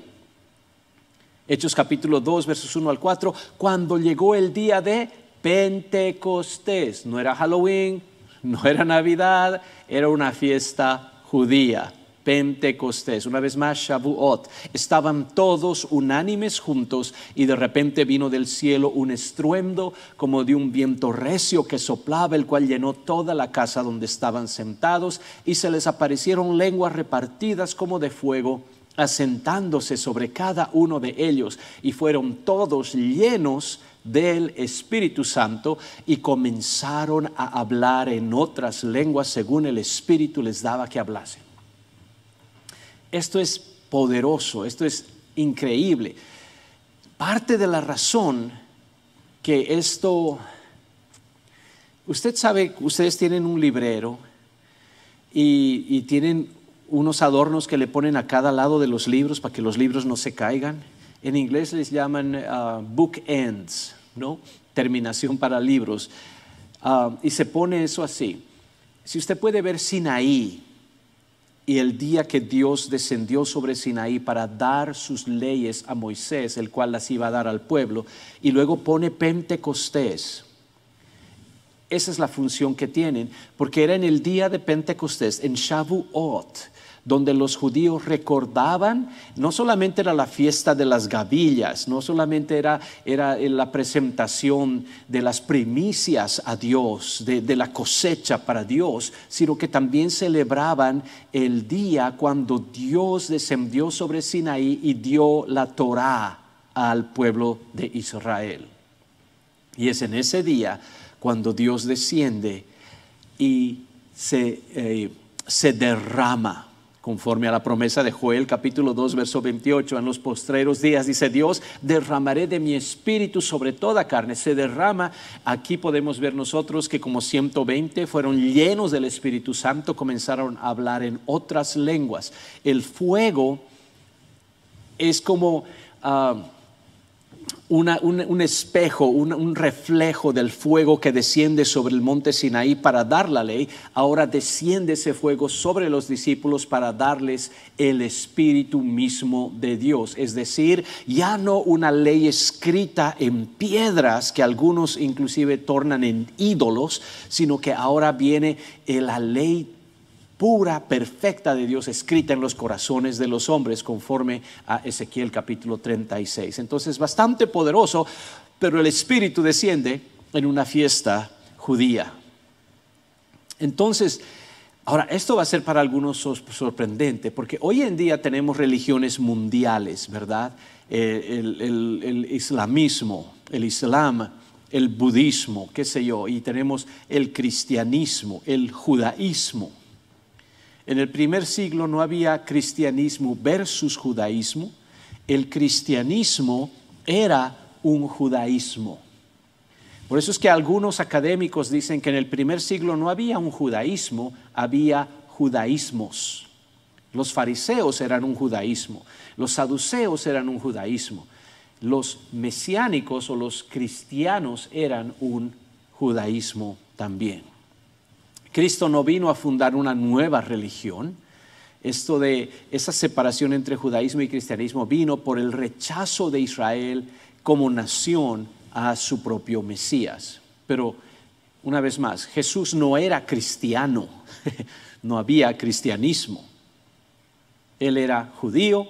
Hechos capítulo 2, versos 1 al 4, cuando llegó el día de Pentecostés. No era Halloween, no era Navidad, era una fiesta judía. Pentecostés, una vez más Shavuot. Estaban todos unánimes juntos y de repente vino del cielo un estruendo como de un viento recio que soplaba, el cual llenó toda la casa donde estaban sentados y se les aparecieron lenguas repartidas como de fuego asentándose sobre cada uno de ellos y fueron todos llenos del Espíritu Santo y comenzaron a hablar en otras lenguas según el Espíritu les daba que hablasen. Esto es poderoso, esto es increíble. Parte de la razón que esto, usted sabe, ustedes tienen un librero y, tienen unos adornos que le ponen a cada lado de los libros para que los libros no se caigan. En inglés les llaman book uh, bookends, ¿no? Terminación para libros. Uh, y se pone eso así. Si usted puede ver Sinaí, y el día que Dios descendió sobre Sinaí para dar sus leyes a Moisés, el cual las iba a dar al pueblo, y luego pone Pentecostés. Esa es la función que tienen, porque era en el día de Pentecostés, en Shavuot, donde los judíos recordaban, no solamente era la fiesta de las gavillas, no solamente era, eh, la presentación de las primicias a Dios, de, la cosecha para Dios, sino que también celebraban el día cuando Dios descendió sobre Sinaí y dio la Torá al pueblo de Israel. Y es en ese día cuando Dios desciende y se eh, derrama Conforme a la promesa de Joel capítulo 2, verso 28, en los postreros días dice Dios, derramaré de mi espíritu sobre toda carne, se derrama. Aquí podemos ver nosotros que como 120 fueron llenos del Espíritu Santo, comenzaron a hablar en otras lenguas. El fuego es como... Ah, un, espejo, un, un, reflejo del fuego que desciende sobre el monte Sinaí para dar la ley, ahora desciende ese fuego sobre los discípulos para darles el Espíritu mismo de Dios. Es decir, ya no una ley escrita en piedras que algunos inclusive tornan en ídolos, sino que ahora viene la ley pura, perfecta de Dios escrita en los corazones de los hombres, conforme a Ezequiel capítulo 36. Entonces, bastante poderoso, pero el Espíritu desciende en una fiesta judía. Entonces, ahora, esto va a ser para algunos sorprendente, porque hoy en día tenemos religiones mundiales, ¿verdad? Eh, el, el islamismo, el islam, el budismo, qué sé yo, y tenemos el cristianismo, el judaísmo. En el primer siglo no había cristianismo versus judaísmo, el cristianismo era un judaísmo. Por eso es que algunos académicos dicen que en el primer siglo no había un judaísmo, había judaísmos. Los fariseos eran un judaísmo, los saduceos eran un judaísmo, los mesiánicos o los cristianos eran un judaísmo también. Cristo no vino a fundar una nueva religión. Esto de esa separación entre judaísmo y cristianismo vino por el rechazo de Israel como nación a su propio Mesías. Pero una vez más, Jesús no era cristiano, no había cristianismo. Él era judío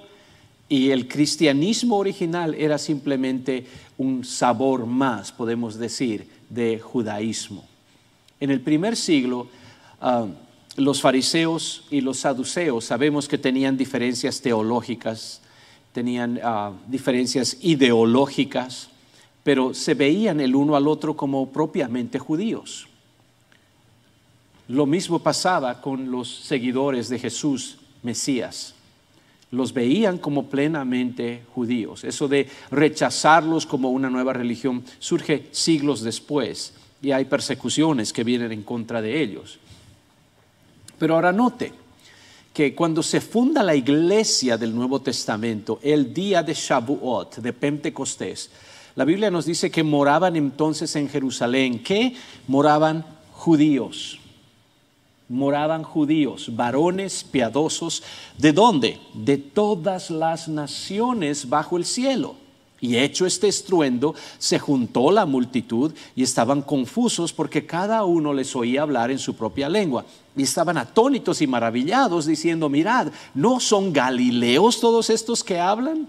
y el cristianismo original era simplemente un sabor más, podemos decir, de judaísmo. En el primer siglo, ah, los fariseos y los saduceos sabemos que tenían diferencias teológicas, tenían ah, diferencias ideológicas, pero se veían el uno al otro como propiamente judíos. Lo mismo pasaba con los seguidores de Jesús, Mesías. Los veían como plenamente judíos. Eso de rechazarlos como una nueva religión surge siglos después y hay persecuciones que vienen en contra de ellos. Pero ahora note que cuando se funda la iglesia del Nuevo Testamento, el día de Shavuot, de Pentecostés, la Biblia nos dice que moraban entonces en Jerusalén, que moraban judíos, moraban judíos, varones piadosos, ¿de dónde? De todas las naciones bajo el cielo. Y hecho este estruendo, se juntó la multitud y estaban confusos porque cada uno les oía hablar en su propia lengua. Y estaban atónitos y maravillados diciendo, mirad, ¿no son galileos todos estos que hablan?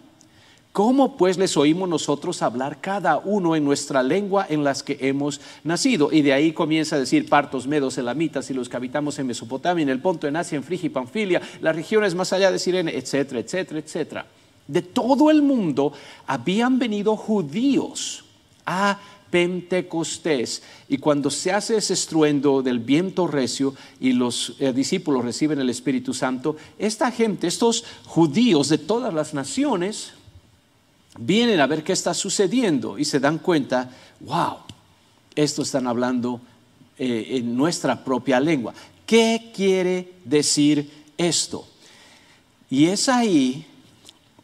¿Cómo pues les oímos nosotros hablar cada uno en nuestra lengua en las que hemos nacido? Y de ahí comienza a decir partos, medos, elamitas y los que habitamos en Mesopotamia, en el Ponto, en Asia, en Frigia y Panfilia, las regiones más allá de Sirene, etcétera, etcétera, etcétera de todo el mundo habían venido judíos a Pentecostés. Y cuando se hace ese estruendo del viento recio y los eh, discípulos reciben el Espíritu Santo, esta gente, estos judíos de todas las naciones, vienen a ver qué está sucediendo y se dan cuenta, wow, esto están hablando eh, en nuestra propia lengua. ¿Qué quiere decir esto? Y es ahí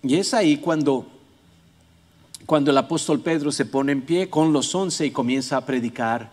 y es ahí cuando, cuando el apóstol Pedro se pone en pie con los once y comienza a predicar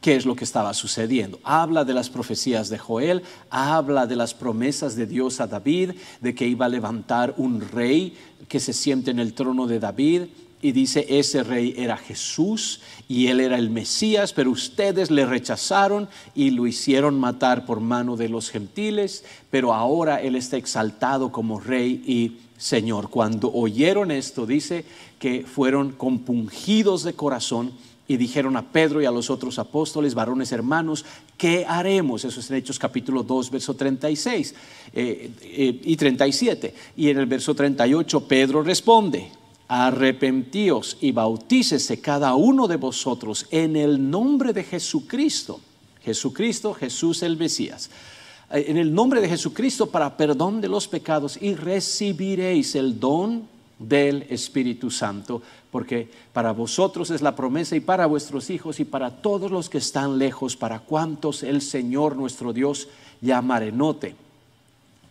qué es lo que estaba sucediendo. Habla de las profecías de Joel, habla de las promesas de Dios a David, de que iba a levantar un rey que se siente en el trono de David. Y dice, ese rey era Jesús y él era el Mesías, pero ustedes le rechazaron y lo hicieron matar por mano de los gentiles, pero ahora él está exaltado como rey y Señor. Cuando oyeron esto, dice que fueron compungidos de corazón y dijeron a Pedro y a los otros apóstoles, varones hermanos, ¿qué haremos? Eso es en Hechos capítulo 2, verso 36 y 37. Eh, eh, y en el verso 38 Pedro responde, arrepentíos y bautícese cada uno de vosotros en el nombre de Jesucristo. Jesucristo, Jesús el Mesías eh, en el nombre de Jesucristo para perdón de los pecados y recibiréis el don del Espíritu Santo, porque para vosotros es la promesa y para vuestros hijos y para todos los que están lejos, para cuantos el Señor nuestro Dios llamaré. Note,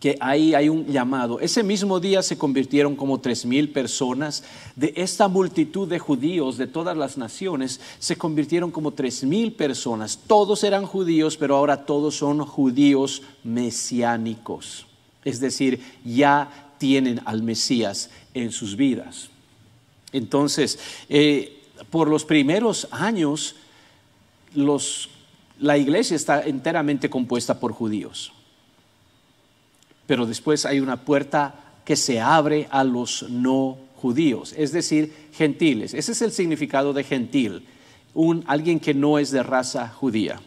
que ahí hay un llamado. Ese mismo día se convirtieron como tres mil personas. De esta multitud de judíos de todas las naciones se convirtieron como tres mil personas. Todos eran judíos, pero ahora todos son judíos mesiánicos. Es decir, ya tienen al Mesías en sus vidas. Entonces, eh, por los primeros años, los, la iglesia está enteramente compuesta por judíos pero después hay una puerta que se abre a los no judíos, es decir, gentiles. Ese es el significado de gentil, un, alguien que no es de raza judía.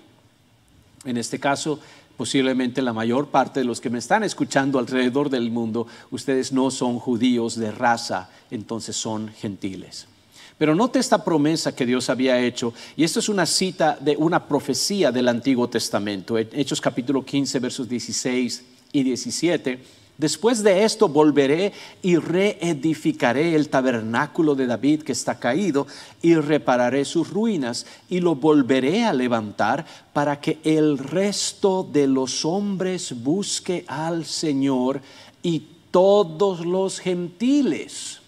En este caso, posiblemente la mayor parte de los que me están escuchando alrededor del mundo, ustedes no son judíos de raza, entonces son gentiles. Pero note esta promesa que Dios había hecho, y esto es una cita de una profecía del Antiguo Testamento, Hechos capítulo 15, versos 16 y 17, después de esto volveré y reedificaré el tabernáculo de David que está caído y repararé sus ruinas y lo volveré a levantar para que el resto de los hombres busque al Señor y todos los gentiles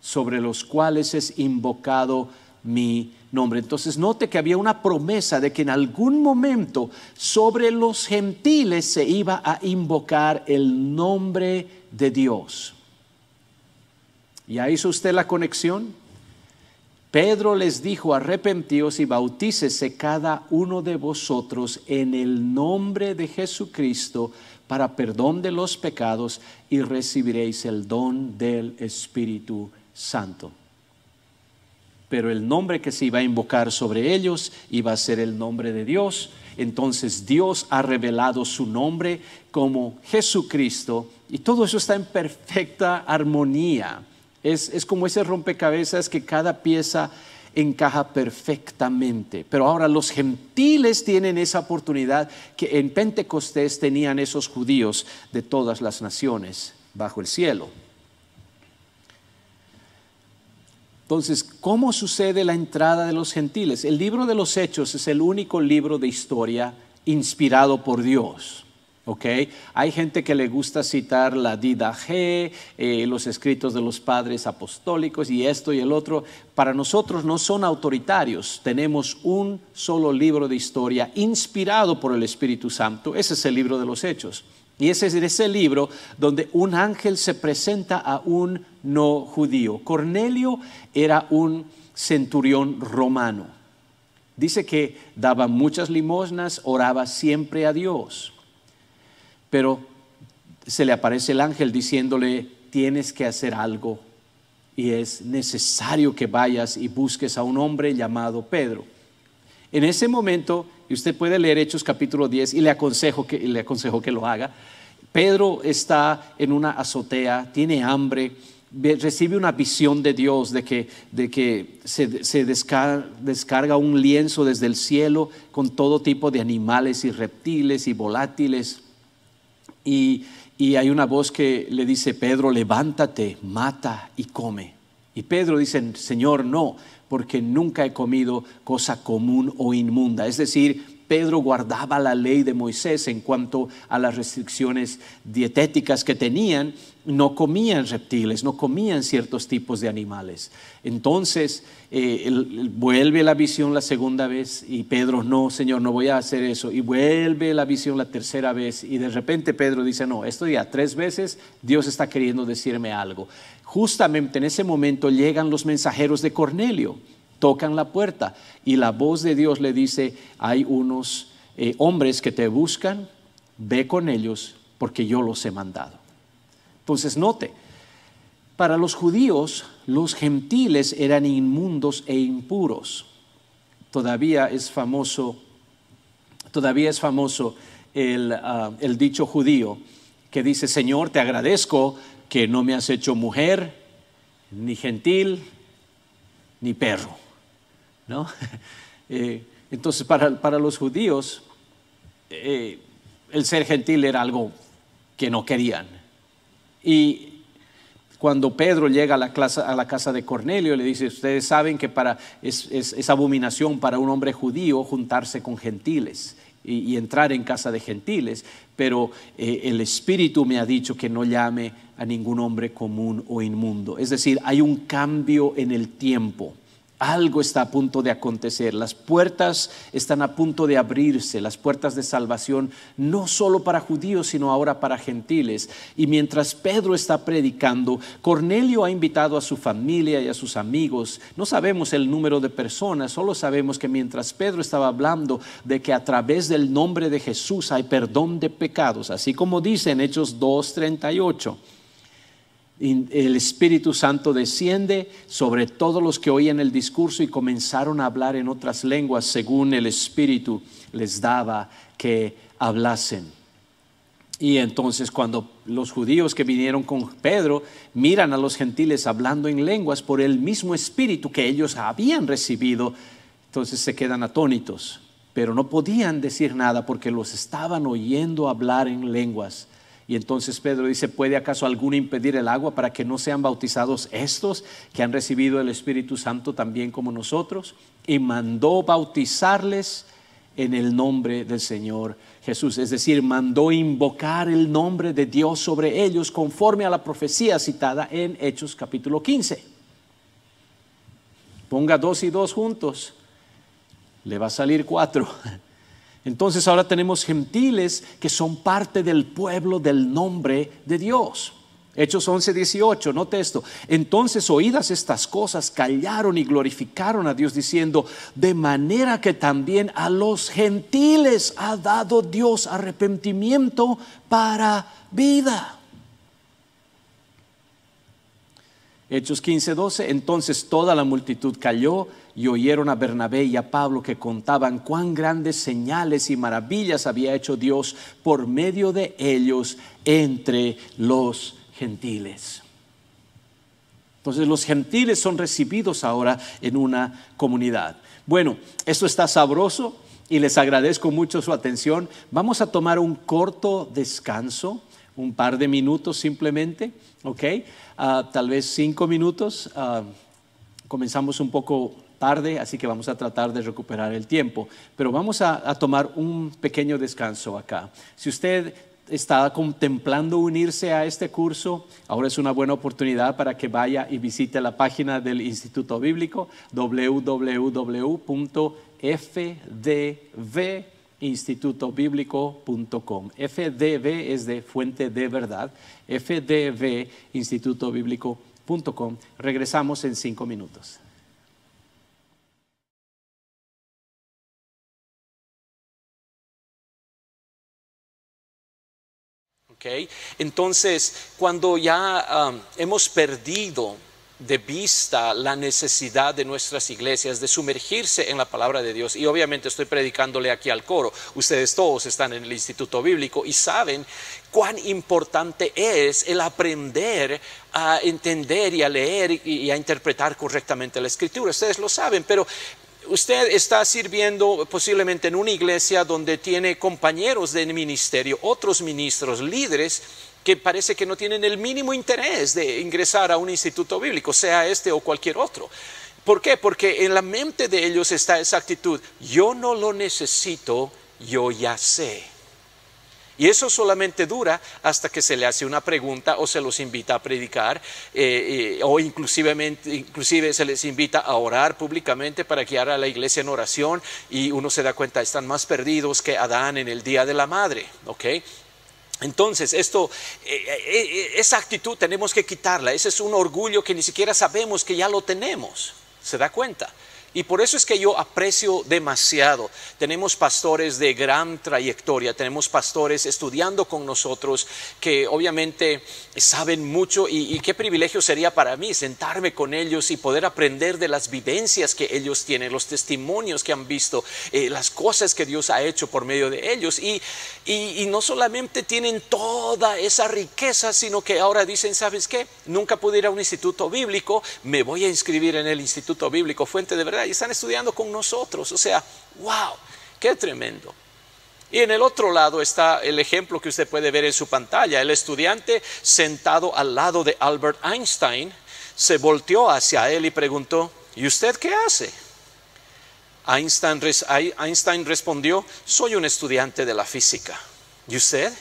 sobre los cuales es invocado mi nombre. Entonces note que había una promesa de que en algún momento sobre los gentiles se iba a invocar el nombre de Dios. ¿Ya hizo usted la conexión? Pedro les dijo, arrepentíos y bautícese cada uno de vosotros en el nombre de Jesucristo para perdón de los pecados y recibiréis el don del Espíritu Santo pero el nombre que se iba a invocar sobre ellos iba a ser el nombre de Dios. Entonces Dios ha revelado su nombre como Jesucristo y todo eso está en perfecta armonía. Es, es como ese rompecabezas que cada pieza encaja perfectamente. Pero ahora los gentiles tienen esa oportunidad que en Pentecostés tenían esos judíos de todas las naciones bajo el cielo. Entonces, ¿cómo sucede la entrada de los gentiles? El libro de los Hechos es el único libro de historia inspirado por Dios. Okay. Hay gente que le gusta citar la Dida G eh, los escritos de los padres apostólicos y esto y el otro. Para nosotros no son autoritarios, tenemos un solo libro de historia inspirado por el Espíritu Santo, ese es el libro de los Hechos. Y ese es el libro donde un ángel se presenta a un no judío. Cornelio era un centurión romano. Dice que daba muchas limosnas, oraba siempre a Dios pero se le aparece el ángel diciéndole, tienes que hacer algo y es necesario que vayas y busques a un hombre llamado Pedro. En ese momento, y usted puede leer Hechos capítulo 10 y le aconsejo que, le aconsejo que lo haga, Pedro está en una azotea, tiene hambre, recibe una visión de Dios de que, de que se, descarga un lienzo desde el cielo con todo tipo de animales y reptiles y volátiles y, hay una voz que le dice, Pedro, levántate, mata y come. Y Pedro dice, Señor, no, porque nunca he comido cosa común o inmunda. Es decir, Pedro guardaba la ley de Moisés en cuanto a las restricciones dietéticas que tenían, no comían reptiles, no comían ciertos tipos de animales. Entonces, eh, vuelve la visión la segunda vez y Pedro, no, Señor, no voy a hacer eso. Y vuelve la visión la tercera vez y de repente Pedro dice, no, esto ya tres veces Dios está queriendo decirme algo. Justamente en ese momento llegan los mensajeros de Cornelio tocan la puerta y la voz de Dios le dice, hay unos eh, hombres que te buscan, ve con ellos porque yo los he mandado. Entonces note, para los judíos los gentiles eran inmundos e impuros. Todavía es famoso, todavía es famoso el ah, dicho judío que dice, Señor, te agradezco que no me has hecho mujer, ni gentil, ni perro. Eh, entonces, para, los judíos, eh, el ser gentil era algo que no querían. Y cuando Pedro llega a la, casa, de Cornelio, le dice, ustedes saben que para, es, abominación para un hombre judío juntarse con gentiles y, entrar en casa de gentiles, pero eh, el Espíritu me ha dicho que no llame a ningún hombre común o inmundo. Es decir, hay un cambio en el tiempo algo está a punto de acontecer, las puertas están a punto de abrirse, las puertas de salvación, no solo para judíos, sino ahora para gentiles. Y mientras Pedro está predicando, Cornelio ha invitado a su familia y a sus amigos. No sabemos el número de personas, solo sabemos que mientras Pedro estaba hablando de que a través del nombre de Jesús hay perdón de pecados, así como dice en Hechos 2.38 el Espíritu Santo desciende sobre todos los que oían el discurso y comenzaron a hablar en otras lenguas según el Espíritu les daba que hablasen. Y entonces cuando los judíos que vinieron con Pedro miran a los gentiles hablando en lenguas por el mismo Espíritu que ellos habían recibido, entonces se quedan atónitos, pero no podían decir nada porque los estaban oyendo hablar en lenguas y entonces Pedro dice, ¿puede acaso alguno impedir el agua para que no sean bautizados estos que han recibido el Espíritu Santo también como nosotros? Y mandó bautizarles en el nombre del Señor Jesús. Es decir, mandó invocar el nombre de Dios sobre ellos conforme a la profecía citada en Hechos capítulo 15. Ponga dos y dos juntos, le va a salir cuatro. Entonces ahora tenemos gentiles que son parte del pueblo del nombre de Dios. Hechos 11, 18, note esto. Entonces, oídas estas cosas, callaron y glorificaron a Dios diciendo, de manera que también a los gentiles ha dado Dios arrepentimiento para vida. Hechos 15, 12. Entonces toda la multitud cayó y oyeron a Bernabé y a Pablo que contaban cuán grandes señales y maravillas había hecho Dios por medio de ellos entre los gentiles. Entonces los gentiles son recibidos ahora en una comunidad. Bueno, esto está sabroso y les agradezco mucho su atención. Vamos a tomar un corto descanso un par de minutos simplemente, ¿ok? Ah, tal vez cinco minutos. Ah, comenzamos un poco tarde, así que vamos a tratar de recuperar el tiempo, pero vamos a, a tomar un pequeño descanso acá. Si usted está contemplando unirse a este curso, ahora es una buena oportunidad para que vaya y visite la página del Instituto Bíblico www.fdv institutobiblico.com. FDB es de Fuente de Verdad. FDB, institutobiblico.com. Regresamos en cinco minutos. Okay. Entonces, cuando ya ah, hemos perdido de vista la necesidad de nuestras iglesias de sumergirse en la palabra de Dios. Y obviamente estoy predicándole aquí al coro. Ustedes todos están en el Instituto Bíblico y saben cuán importante es el aprender a entender y a leer y a interpretar correctamente la escritura. Ustedes lo saben, pero usted está sirviendo posiblemente en una iglesia donde tiene compañeros de ministerio, otros ministros, líderes que parece que no tienen el mínimo interés de ingresar a un instituto bíblico, sea este o cualquier otro. ¿Por qué? Porque en la mente de ellos está esa actitud, yo no lo necesito, yo ya sé. Y eso solamente dura hasta que se le hace una pregunta o se los invita a predicar eh, eh, o inclusive se les invita a orar públicamente para guiar a la iglesia en oración y uno se da cuenta, están más perdidos que Adán en el Día de la Madre. ¿Ok? Entonces, esto, eh, eh, eh, esa actitud tenemos que quitarla. Ese es un orgullo que ni siquiera sabemos que ya lo tenemos. ¿Se da cuenta? Y por eso es que yo aprecio demasiado. Tenemos pastores de gran trayectoria, tenemos pastores estudiando con nosotros que obviamente saben mucho y, qué privilegio sería para mí sentarme con ellos y poder aprender de las vivencias que ellos tienen, los testimonios que han visto, eh, las cosas que Dios ha hecho por medio de ellos. Y, y, y no solamente tienen toda esa riqueza, sino que ahora dicen, ¿sabes qué? Nunca pude ir a un instituto bíblico, me voy a inscribir en el instituto bíblico, fuente de verdad y están estudiando con nosotros. O sea, wow, qué tremendo. Y en el otro lado está el ejemplo que usted puede ver en su pantalla. El estudiante sentado al lado de Albert Einstein se volteó hacia él y preguntó, ¿y usted qué hace? Einstein, Einstein, respondió, soy un estudiante de la física. ¿Y usted?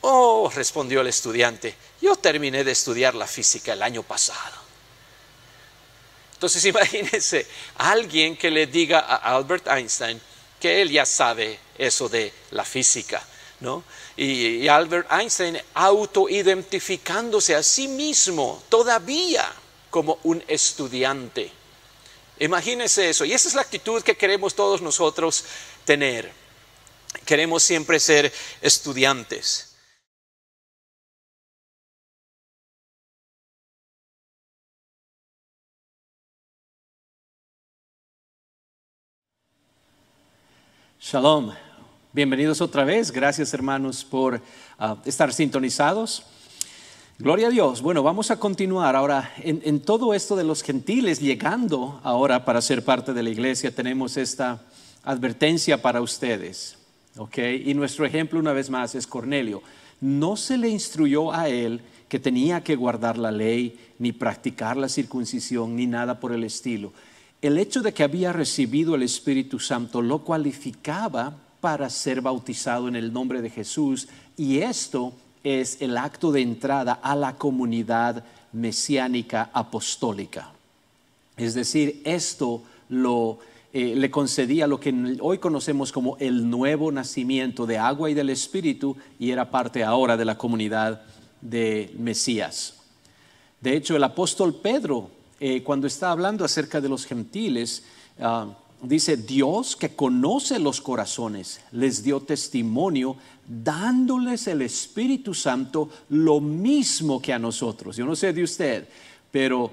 Oh, respondió el estudiante, yo terminé de estudiar la física el año pasado. Entonces imagínense alguien que le diga a Albert Einstein que él ya sabe eso de la física, ¿no? Y, y Albert Einstein autoidentificándose a sí mismo todavía como un estudiante. Imagínense eso. Y esa es la actitud que queremos todos nosotros tener. Queremos siempre ser estudiantes. Shalom. Bienvenidos otra vez. Gracias hermanos por ah, estar sintonizados. Gloria a Dios. Bueno, vamos a continuar ahora en, en, todo esto de los gentiles llegando ahora para ser parte de la iglesia. Tenemos esta advertencia para ustedes. ¿Ok? Y nuestro ejemplo una vez más es Cornelio. No se le instruyó a él que tenía que guardar la ley, ni practicar la circuncisión, ni nada por el estilo el hecho de que había recibido el Espíritu Santo lo cualificaba para ser bautizado en el nombre de Jesús y esto es el acto de entrada a la comunidad mesiánica apostólica. Es decir, esto lo, eh, le concedía lo que hoy conocemos como el nuevo nacimiento de agua y del Espíritu y era parte ahora de la comunidad de Mesías. De hecho, el apóstol Pedro eh, cuando está hablando acerca de los gentiles, ah, dice, Dios que conoce los corazones, les dio testimonio dándoles el Espíritu Santo lo mismo que a nosotros. Yo no sé de usted, pero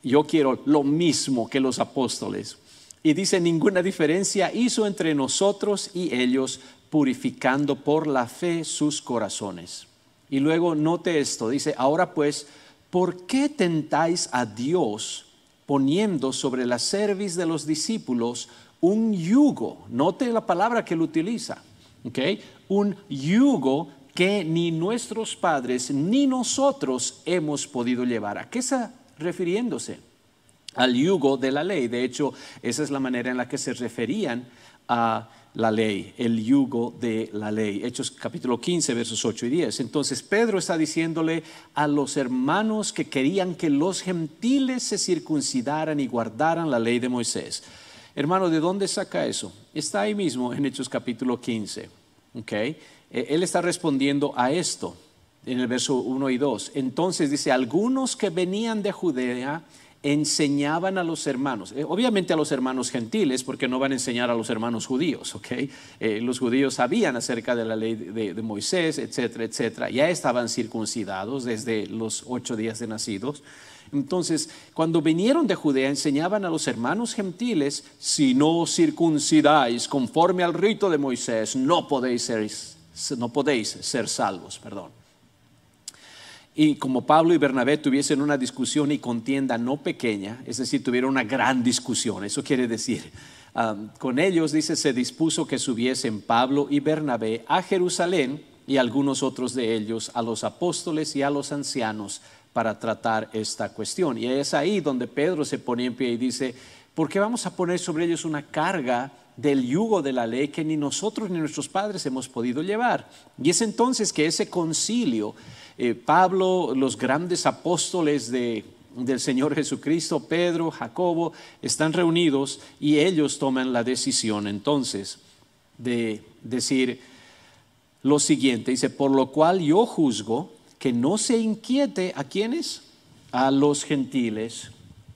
yo quiero lo mismo que los apóstoles. Y dice, ninguna diferencia hizo entre nosotros y ellos, purificando por la fe sus corazones. Y luego note esto, dice, ahora pues ¿por qué tentáis a Dios poniendo sobre la cerviz de los discípulos un yugo? Note la palabra que él utiliza, Un yugo que ni nuestros padres ni nosotros hemos podido llevar. ¿A qué está refiriéndose? Al yugo de la ley. De hecho, esa es la manera en la que se referían a la ley, el yugo de la ley. Hechos capítulo 15, versos 8 y 10. Entonces Pedro está diciéndole a los hermanos que querían que los gentiles se circuncidaran y guardaran la ley de Moisés. Hermano, ¿de dónde saca eso? Está ahí mismo en Hechos capítulo 15. Ok eh, Él está respondiendo a esto en el verso 1 y 2. Entonces dice, algunos que venían de Judea enseñaban a los hermanos, eh, obviamente a los hermanos gentiles, porque no van a enseñar a los hermanos judíos, ¿ok? Eh, los judíos sabían acerca de la ley de, Moisés, etcétera, etcétera. Ya estaban circuncidados desde los ocho días de nacidos. Entonces, cuando vinieron de Judea, enseñaban a los hermanos gentiles, si no circuncidáis conforme al rito de Moisés, no podéis ser, no podéis ser salvos, perdón y como Pablo y Bernabé tuviesen una discusión y contienda no pequeña, es decir, tuvieron una gran discusión, eso quiere decir, um, con ellos, dice, se dispuso que subiesen Pablo y Bernabé a Jerusalén y algunos otros de ellos a los apóstoles y a los ancianos para tratar esta cuestión. Y es ahí donde Pedro se pone en pie y dice, ¿por qué vamos a poner sobre ellos una carga del yugo de la ley que ni nosotros ni nuestros padres hemos podido llevar? Y es entonces que ese concilio eh, Pablo, los grandes apóstoles de, del Señor Jesucristo, Pedro, Jacobo, están reunidos y ellos toman la decisión entonces de decir lo siguiente, dice, por lo cual yo juzgo que no se inquiete a quienes, a los gentiles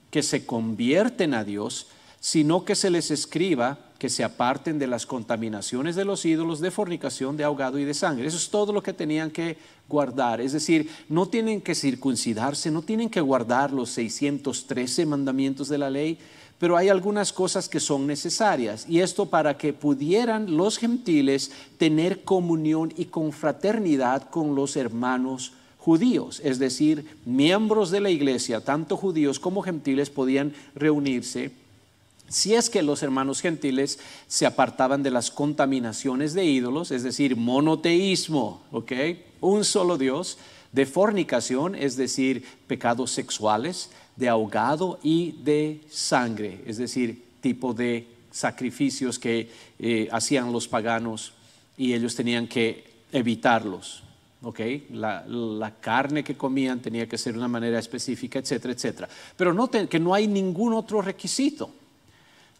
que se convierten a Dios, sino que se les escriba que se aparten de las contaminaciones de los ídolos, de fornicación, de ahogado y de sangre. Eso es todo lo que tenían que guardar. Es decir, no tienen que circuncidarse, no tienen que guardar los 613 mandamientos de la ley, pero hay algunas cosas que son necesarias. Y esto para que pudieran los gentiles tener comunión y confraternidad con los hermanos judíos, es decir, miembros de la iglesia, tanto judíos como gentiles, podían reunirse si es que los hermanos gentiles se apartaban de las contaminaciones de ídolos, es decir, monoteísmo, ¿ok? un solo Dios, de fornicación, es decir, pecados sexuales, de ahogado y de sangre, es decir, tipo de sacrificios que eh, hacían los paganos y ellos tenían que evitarlos. ok la, carne que comían tenía que ser de una manera específica, etcétera, etcétera. Pero noten que no hay ningún otro requisito.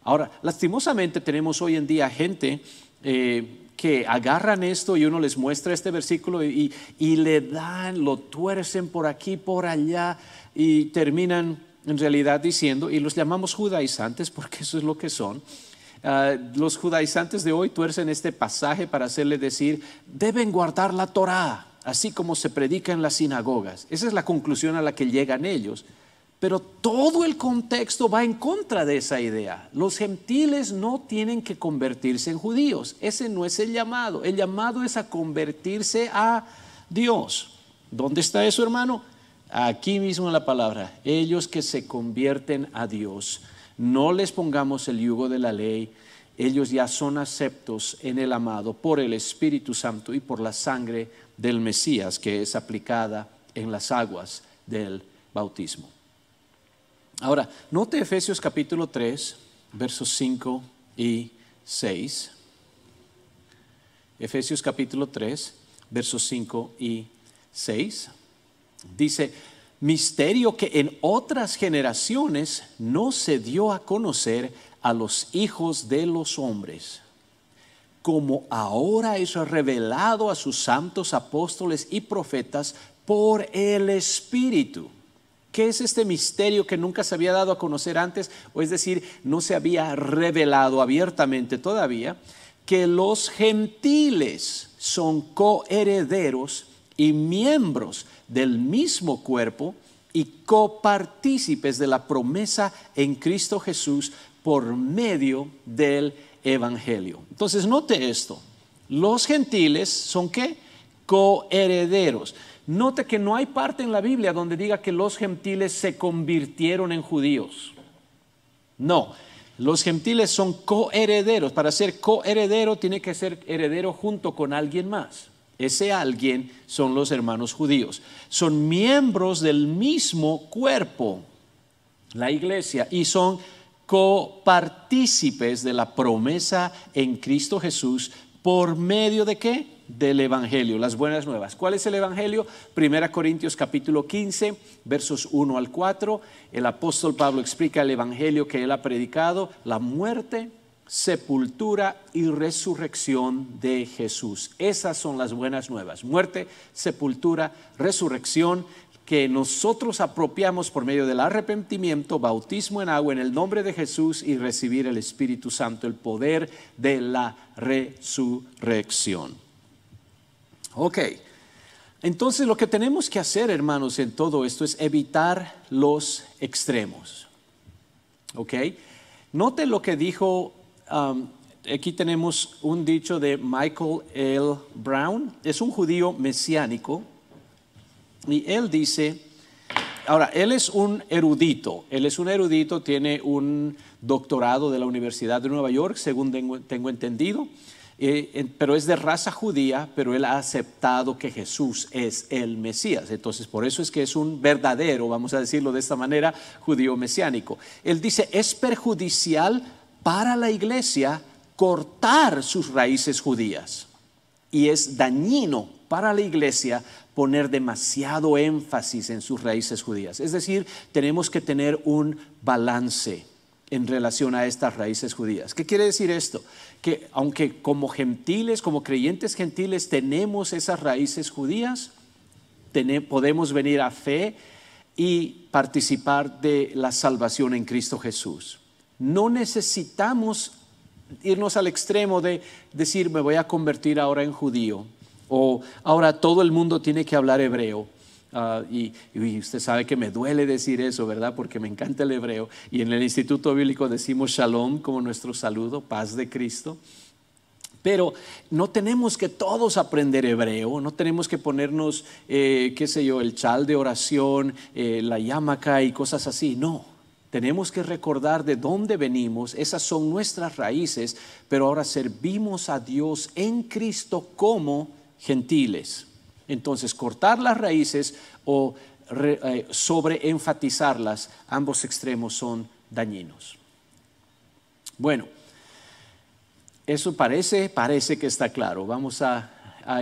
Ahora, lastimosamente tenemos hoy en día gente eh, que agarran esto y uno les muestra este versículo y, le dan, lo tuercen por aquí, por allá y terminan en realidad diciendo, y los llamamos judaizantes porque eso es lo que son, ah, los judaizantes de hoy tuercen este pasaje para hacerle decir, deben guardar la Torá, así como se predica en las sinagogas. Esa es la conclusión a la que llegan ellos. Pero todo el contexto va en contra de esa idea. Los gentiles no tienen que convertirse en judíos. Ese no es el llamado. El llamado es a convertirse a Dios. ¿Dónde está eso, hermano? Aquí mismo en la palabra. Ellos que se convierten a Dios. No les pongamos el yugo de la ley. Ellos ya son aceptos en el amado por el Espíritu Santo y por la sangre del Mesías que es aplicada en las aguas del bautismo. Ahora, note Efesios capítulo 3, versos 5 y 6. Efesios capítulo 3, versos 5 y 6. Dice, misterio que en otras generaciones no se dio a conocer a los hijos de los hombres, como ahora es revelado a sus santos apóstoles y profetas por el Espíritu. ¿Qué es este misterio que nunca se había dado a conocer antes? O es decir, no se había revelado abiertamente todavía, que los gentiles son coherederos y miembros del mismo cuerpo y copartícipes de la promesa en Cristo Jesús por medio del Evangelio. Entonces, note esto. Los gentiles son qué? Coherederos. Note que no hay parte en la Biblia donde diga que los gentiles se convirtieron en judíos. No, los gentiles son coherederos. Para ser coheredero tiene que ser heredero junto con alguien más. Ese alguien son los hermanos judíos. Son miembros del mismo cuerpo, la iglesia, y son copartícipes de la promesa en Cristo Jesús por medio de qué? del Evangelio, las buenas nuevas. ¿Cuál es el Evangelio? Primera Corintios capítulo 15, versos 1 al 4. El apóstol Pablo explica el Evangelio que él ha predicado, la muerte, sepultura y resurrección de Jesús. Esas son las buenas nuevas. Muerte, sepultura, resurrección que nosotros apropiamos por medio del arrepentimiento, bautismo en agua en el nombre de Jesús y recibir el Espíritu Santo, el poder de la resurrección. Ok. Entonces lo que tenemos que hacer, hermanos, en todo esto es evitar los extremos. ¿Ok? Note lo que dijo, um, aquí tenemos un dicho de Michael L. Brown, es un judío mesiánico, y él dice, ahora, él es un erudito, él es un erudito, tiene un doctorado de la Universidad de Nueva York, según tengo entendido, eh, pero es de raza judía, pero él ha aceptado que Jesús es el Mesías. Entonces, por eso es que es un verdadero, vamos a decirlo de esta manera, judío mesiánico. Él dice, es perjudicial para la iglesia cortar sus raíces judías y es dañino para la iglesia poner demasiado énfasis en sus raíces judías. Es decir, tenemos que tener un balance en relación a estas raíces judías. ¿Qué quiere decir esto? aunque como gentiles, como creyentes gentiles, tenemos esas raíces judías, podemos venir a fe y participar de la salvación en Cristo Jesús. No necesitamos irnos al extremo de decir me voy a convertir ahora en judío o ahora todo el mundo tiene que hablar hebreo. Ah, y, usted sabe que me duele decir eso, ¿verdad? Porque me encanta el hebreo. Y en el Instituto Bíblico decimos shalom como nuestro saludo, paz de Cristo. Pero no tenemos que todos aprender hebreo, no tenemos que ponernos, eh, qué sé yo, el chal de oración, eh, la yamaca y cosas así. No, tenemos que recordar de dónde venimos, esas son nuestras raíces, pero ahora servimos a Dios en Cristo como gentiles. Entonces, cortar las raíces o eh, sobreenfatizarlas, ambos extremos son dañinos. Bueno, eso parece, parece que está claro. Vamos a,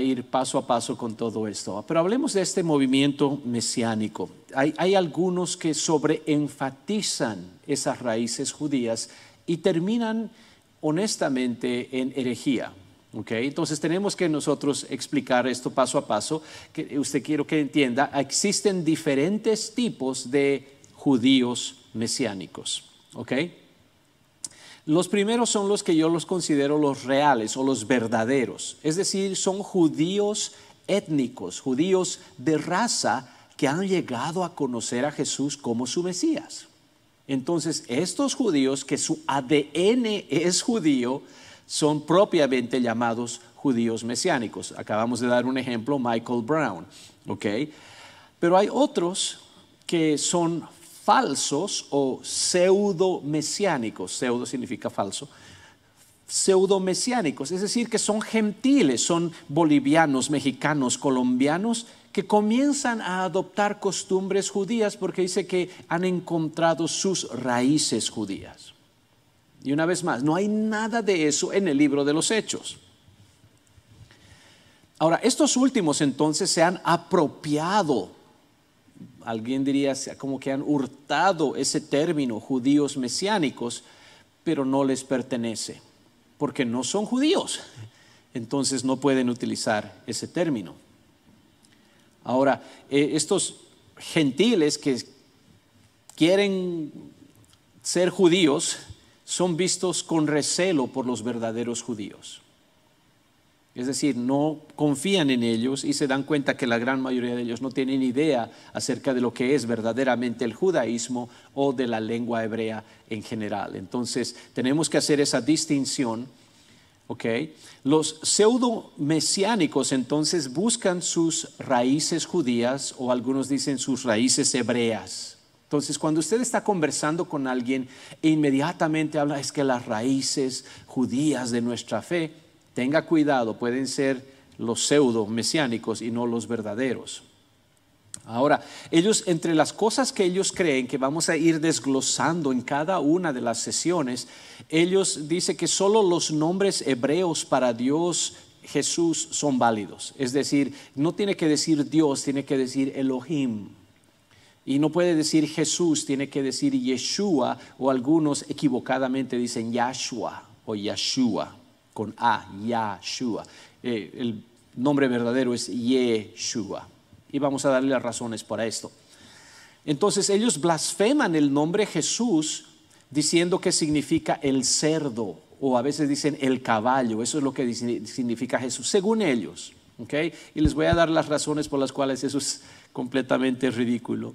ir paso a paso con todo esto. Pero hablemos de este movimiento mesiánico. Hay, hay algunos que sobreenfatizan esas raíces judías y terminan honestamente en herejía. Okay, entonces tenemos que nosotros explicar esto paso a paso. Que usted quiero que entienda, existen diferentes tipos de judíos mesiánicos. Okay. Los primeros son los que yo los considero los reales o los verdaderos. Es decir, son judíos étnicos, judíos de raza que han llegado a conocer a Jesús como su Mesías. Entonces, estos judíos que su ADN es judío, son propiamente llamados judíos mesiánicos. Acabamos de dar un ejemplo, Michael Brown. ¿okay? Pero hay otros que son falsos o pseudo mesiánicos. Pseudo significa falso Pseudo mesiánicos es decir, que son gentiles, son bolivianos, mexicanos, colombianos, que comienzan a adoptar costumbres judías porque dice que han encontrado sus raíces judías. Y una vez más, no hay nada de eso en el libro de los hechos. Ahora, estos últimos entonces se han apropiado, alguien diría como que han hurtado ese término, judíos mesiánicos, pero no les pertenece, porque no son judíos. Entonces no pueden utilizar ese término. Ahora, eh, estos gentiles que quieren ser judíos, son vistos con recelo por los verdaderos judíos. Es decir, no confían en ellos y se dan cuenta que la gran mayoría de ellos no tienen idea acerca de lo que es verdaderamente el judaísmo o de la lengua hebrea en general. Entonces, tenemos que hacer esa distinción. Los pseudo mesiánicos entonces buscan sus raíces judías o algunos dicen sus raíces hebreas. Entonces, cuando usted está conversando con alguien e inmediatamente habla, es que las raíces judías de nuestra fe, tenga cuidado, pueden ser los pseudo mesiánicos y no los verdaderos. Ahora, ellos, entre las cosas que ellos creen que vamos a ir desglosando en cada una de las sesiones, ellos dicen que solo los nombres hebreos para Dios Jesús son válidos. Es decir, no tiene que decir Dios, tiene que decir Elohim. Y no puede decir Jesús, tiene que decir Yeshua o algunos equivocadamente dicen Yahshua o Yahshua con A, Yahshua. Eh, el nombre verdadero es Yeshua. Y vamos a darle las razones para esto. Entonces ellos blasfeman el nombre Jesús diciendo que significa el cerdo o a veces dicen el caballo, eso es lo que significa Jesús, según ellos. Y les voy a dar las razones por las cuales Jesús completamente ridículo.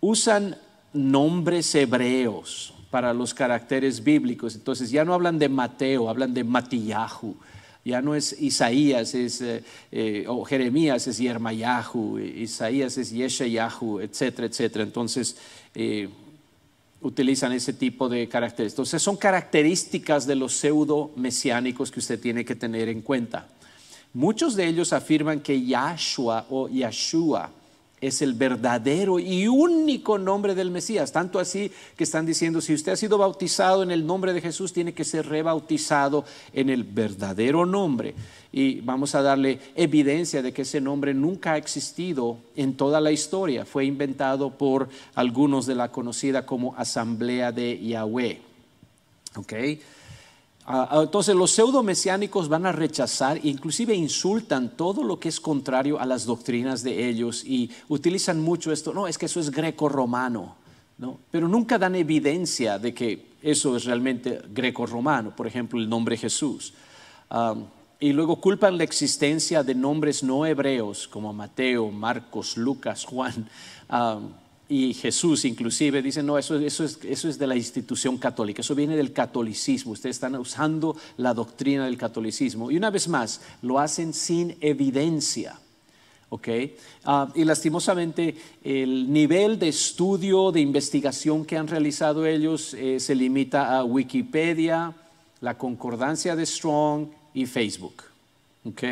Usan nombres hebreos para los caracteres bíblicos. Entonces ya no hablan de Mateo, hablan de Matiyahu Ya no es Isaías, es, eh, eh, o Jeremías es Yermayahu, Isaías es Yeshayahu, etcétera, etcétera. Entonces eh, utilizan ese tipo de caracteres. Entonces son características de los pseudo mesiánicos que usted tiene que tener en cuenta. Muchos de ellos afirman que Yahshua o Yahshua es el verdadero y único nombre del Mesías. Tanto así que están diciendo, si usted ha sido bautizado en el nombre de Jesús, tiene que ser rebautizado en el verdadero nombre. Y vamos a darle evidencia de que ese nombre nunca ha existido en toda la historia. Fue inventado por algunos de la conocida como Asamblea de Yahweh. Ok Ah, ah, entonces los pseudo mesiánicos van a rechazar e inclusive insultan todo lo que es contrario a las doctrinas de ellos y utilizan mucho esto, no, es que eso es greco-romano, ¿no? pero nunca dan evidencia de que eso es realmente greco-romano, por ejemplo el nombre Jesús. y luego culpan la existencia de nombres no hebreos como Mateo, Marcos, Lucas, Juan y Jesús inclusive dice no, eso, eso, es, eso es de la institución católica, eso viene del catolicismo, ustedes están usando la doctrina del catolicismo. Y una vez más, lo hacen sin evidencia. Ok ah, y lastimosamente el nivel de estudio, de investigación que han realizado ellos eh, se limita a Wikipedia, la concordancia de Strong y Facebook. Ok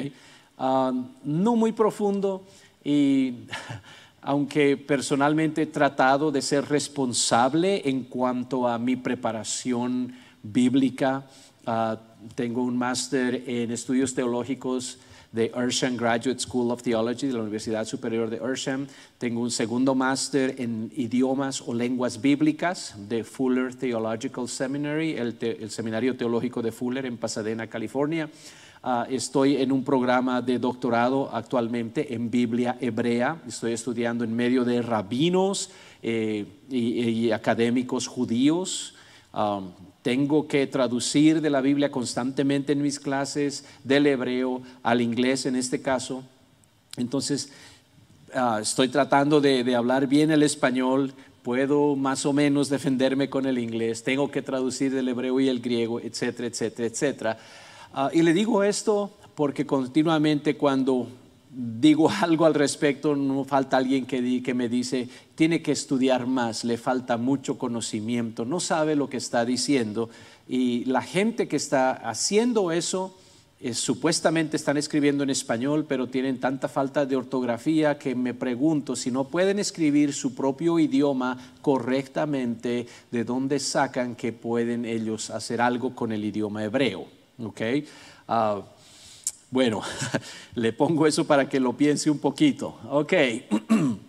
ah, no muy profundo y aunque personalmente he tratado de ser responsable en cuanto a mi preparación bíblica. Ah, tengo un máster en estudios teológicos de Ursham Graduate School of Theology de la Universidad Superior de Ursham Tengo un segundo máster en idiomas o lenguas bíblicas de Fuller Theological Seminary, el seminario teológico de Fuller en Pasadena, California. Ah, estoy en un programa de doctorado actualmente en Biblia hebrea. Estoy estudiando en medio de rabinos eh, y, académicos judíos. tengo que traducir de la Biblia constantemente en mis clases, del hebreo al inglés en este caso. Entonces, ah, estoy tratando de hablar bien el español, puedo más o menos defenderme con el inglés, tengo que traducir del hebreo y el griego, etcétera, etcétera, etcétera. Ah, y le digo esto porque continuamente cuando digo algo al respecto, no falta alguien que, me dice, tiene que estudiar más, le falta mucho conocimiento, no sabe lo que está diciendo. Y la gente que está haciendo eso, eh, supuestamente están escribiendo en español, pero tienen tanta falta de ortografía que me pregunto si no pueden escribir su propio idioma correctamente, ¿de dónde sacan que pueden ellos hacer algo con el idioma hebreo? ¿ok? Ah, bueno, le pongo eso para que lo piense un poquito, ¿ok?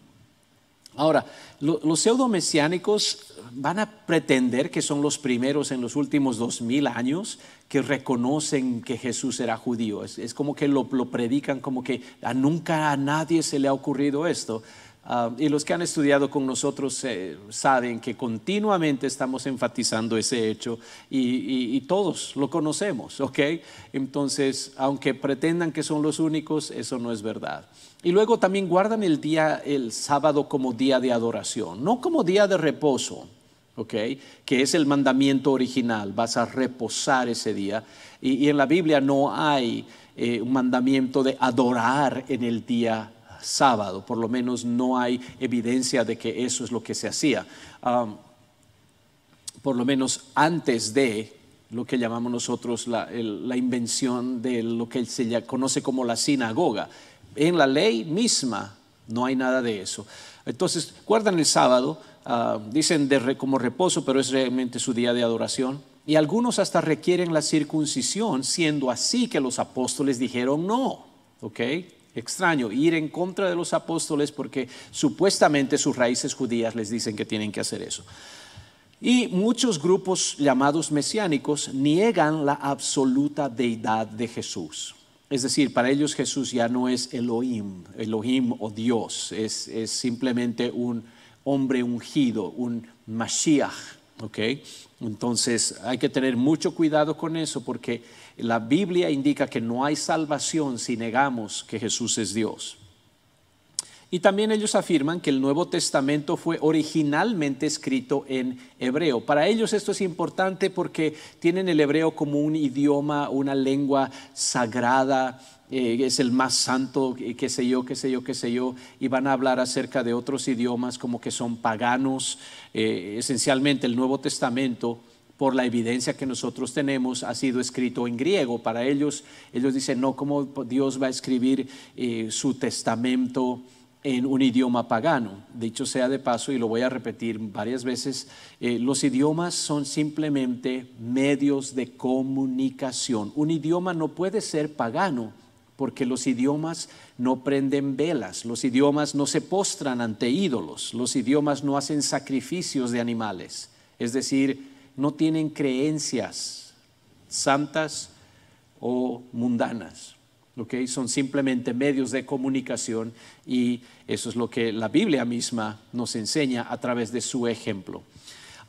Ahora, los los pseudomesiánicos van a pretender que son los primeros en los últimos dos mil años que reconocen que Jesús era judío. Es, como que lo, lo, predican, como que a nunca a nadie se le ha ocurrido esto. Ah, y los que han estudiado con nosotros eh, saben que continuamente estamos enfatizando ese hecho y, todos lo conocemos, ¿ok? Entonces, aunque pretendan que son los únicos, eso no es verdad. Y luego también guardan el día, el sábado como día de adoración, no como día de reposo, ¿ok? Que es el mandamiento original, vas a reposar ese día. Y, en la Biblia no hay eh, un mandamiento de adorar en el día sábado, por lo menos no hay evidencia de que eso es lo que se hacía. por lo menos antes de lo que llamamos nosotros la, invención de lo que se conoce como la sinagoga. En la ley misma no hay nada de eso. Entonces, guardan el sábado, dicen de como reposo, pero es realmente su día de adoración. Y algunos hasta requieren la circuncisión, siendo así que los apóstoles dijeron no. ¿Ok? extraño ir en contra de los apóstoles porque supuestamente sus raíces judías les dicen que tienen que hacer eso. Y muchos grupos llamados mesiánicos niegan la absoluta deidad de Jesús. Es decir, para ellos Jesús ya no es Elohim, Elohim o Dios, es, es simplemente un hombre ungido, un Mashiach, ¿ok? Entonces hay que tener mucho cuidado con eso porque la Biblia indica que no hay salvación si negamos que Jesús es Dios. Y también ellos afirman que el Nuevo Testamento fue originalmente escrito en hebreo. Para ellos esto es importante porque tienen el hebreo como un idioma, una lengua sagrada, eh, es el más santo, qué sé yo, qué sé yo, qué sé yo, y van a hablar acerca de otros idiomas como que son paganos. Eh, esencialmente el Nuevo Testamento, por la evidencia que nosotros tenemos, ha sido escrito en griego. Para ellos, ellos dicen, no, ¿cómo Dios va a escribir eh, su testamento? en un idioma pagano. Dicho sea de paso, y lo voy a repetir varias veces, los idiomas son simplemente medios de comunicación. Un idioma no puede ser pagano porque los idiomas no prenden velas, los idiomas no se postran ante ídolos, los idiomas no hacen sacrificios de animales, es decir, no tienen creencias santas o mundanas. son simplemente medios de comunicación y eso es lo que la Biblia misma nos enseña a través de su ejemplo.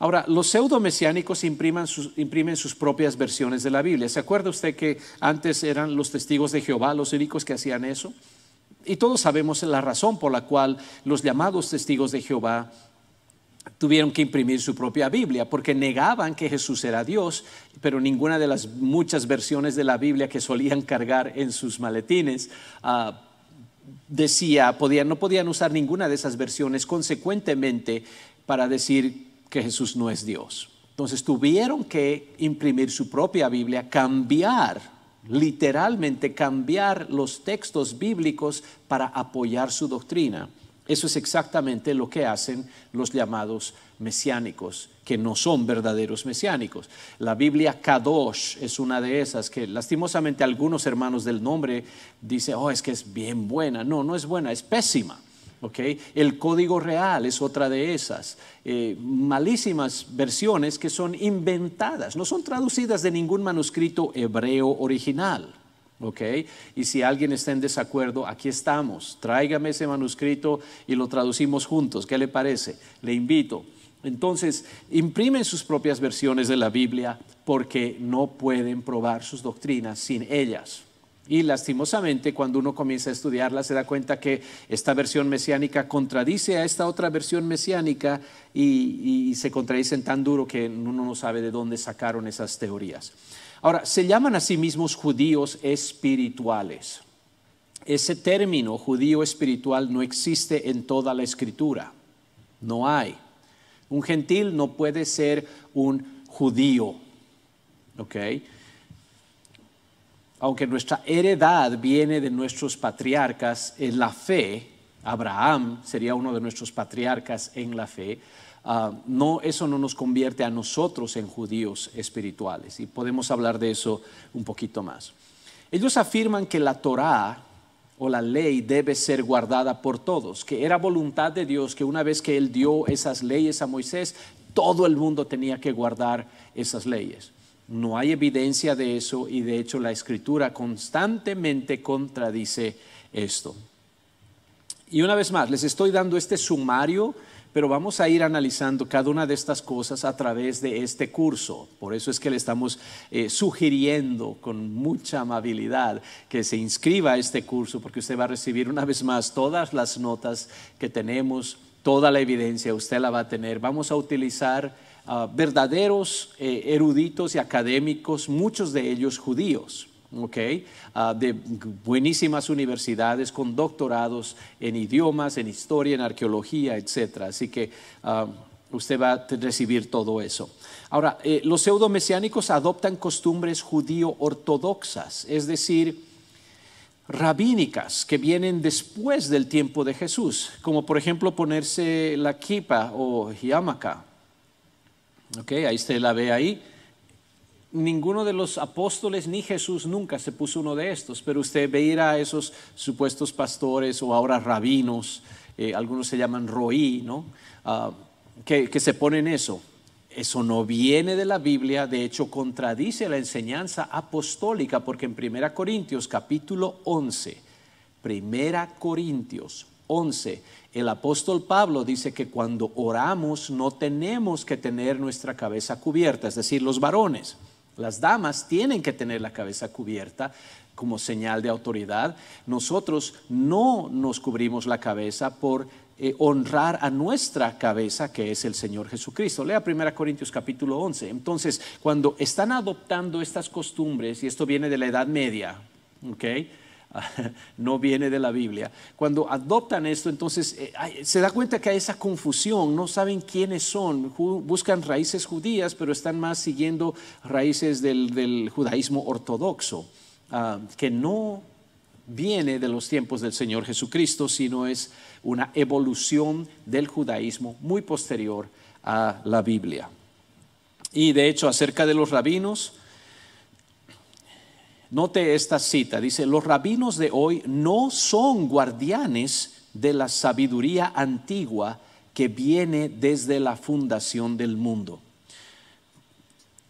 Ahora, los pseudo-mesiánicos imprimen sus, imprimen sus propias versiones de la Biblia. ¿Se acuerda usted que antes eran los testigos de Jehová, los únicos que hacían eso? Y todos sabemos la razón por la cual los llamados testigos de Jehová tuvieron que imprimir su propia Biblia, porque negaban que Jesús era Dios, pero ninguna de las muchas versiones de la Biblia que solían cargar en sus maletines ah, decía, podían, no podían usar ninguna de esas versiones consecuentemente para decir que Jesús no es Dios. Entonces tuvieron que imprimir su propia Biblia, cambiar, literalmente cambiar los textos bíblicos para apoyar su doctrina. Eso es exactamente lo que hacen los llamados mesiánicos, que no son verdaderos mesiánicos. La Biblia Kadosh es una de esas que lastimosamente algunos hermanos del nombre dicen, oh, es que es bien buena. No, no es buena, es pésima. Okay. El código real es otra de esas. Eh, malísimas versiones que son inventadas, no son traducidas de ningún manuscrito hebreo original. Okay. Y si alguien está en desacuerdo, aquí estamos. Tráigame ese manuscrito y lo traducimos juntos. ¿Qué le parece? Le invito. Entonces, imprimen sus propias versiones de la Biblia porque no pueden probar sus doctrinas sin ellas. Y lastimosamente, cuando uno comienza a estudiarla, se da cuenta que esta versión mesiánica contradice a esta otra versión mesiánica y, se contradicen tan duro que uno no sabe de dónde sacaron esas teorías. Ahora, se llaman a sí mismos judíos espirituales. Ese término judío espiritual no existe en toda la escritura. No hay. Un gentil no puede ser un judío. ¿Ok? aunque nuestra heredad viene de nuestros patriarcas en eh, la fe, Abraham sería uno de nuestros patriarcas en la fe, ah, no, eso no nos convierte a nosotros en judíos espirituales. Y podemos hablar de eso un poquito más. Ellos afirman que la Torá o la ley debe ser guardada por todos, que era voluntad de Dios que una vez que Él dio esas leyes a Moisés, todo el mundo tenía que guardar esas leyes. No hay evidencia de eso y de hecho la escritura constantemente contradice esto. Y una vez más, les estoy dando este sumario, pero vamos a ir analizando cada una de estas cosas a través de este curso. Por eso es que le estamos eh, sugiriendo con mucha amabilidad que se inscriba a este curso, porque usted va a recibir una vez más todas las notas que tenemos, toda la evidencia, usted la va a tener. Vamos a utilizar Ah, verdaderos eh, eruditos y académicos, muchos de ellos judíos. Ah, de buenísimas universidades con doctorados en idiomas, en historia, en arqueología, etc. Así que ah, usted va a recibir todo eso. Ahora, los eh, los pseudomesiánicos adoptan costumbres judío-ortodoxas, es decir, rabínicas que vienen después del tiempo de Jesús, como por ejemplo ponerse la kipa o yamaka Ok, ahí usted la ve ahí. Ninguno de los apóstoles ni Jesús nunca se puso uno de estos, pero usted ve ir a esos supuestos pastores o ahora rabinos, eh, algunos se llaman roí, ¿no? Ah, que, que se ponen eso. Eso no viene de la Biblia, de hecho contradice la enseñanza apostólica, porque en 1 Corintios capítulo 11, 1 Corintios 11, el apóstol Pablo dice que cuando oramos no tenemos que tener nuestra cabeza cubierta, es decir, los varones. Las damas tienen que tener la cabeza cubierta como señal de autoridad. Nosotros no nos cubrimos la cabeza por eh, honrar a nuestra cabeza, que es el Señor Jesucristo. Lea 1 Corintios capítulo 11. Entonces, cuando están adoptando estas costumbres, y esto viene de la Edad Media, ¿ok? no viene de la Biblia. Cuando adoptan esto, entonces eh, se da cuenta que hay esa confusión, no saben quiénes son, buscan raíces judías, pero están más siguiendo raíces del, judaísmo ortodoxo, ah, que no viene de los tiempos del Señor Jesucristo, sino es una evolución del judaísmo muy posterior a la Biblia. Y de hecho, acerca de los rabinos, Note esta cita, dice, los rabinos de hoy no son guardianes de la sabiduría antigua que viene desde la fundación del mundo.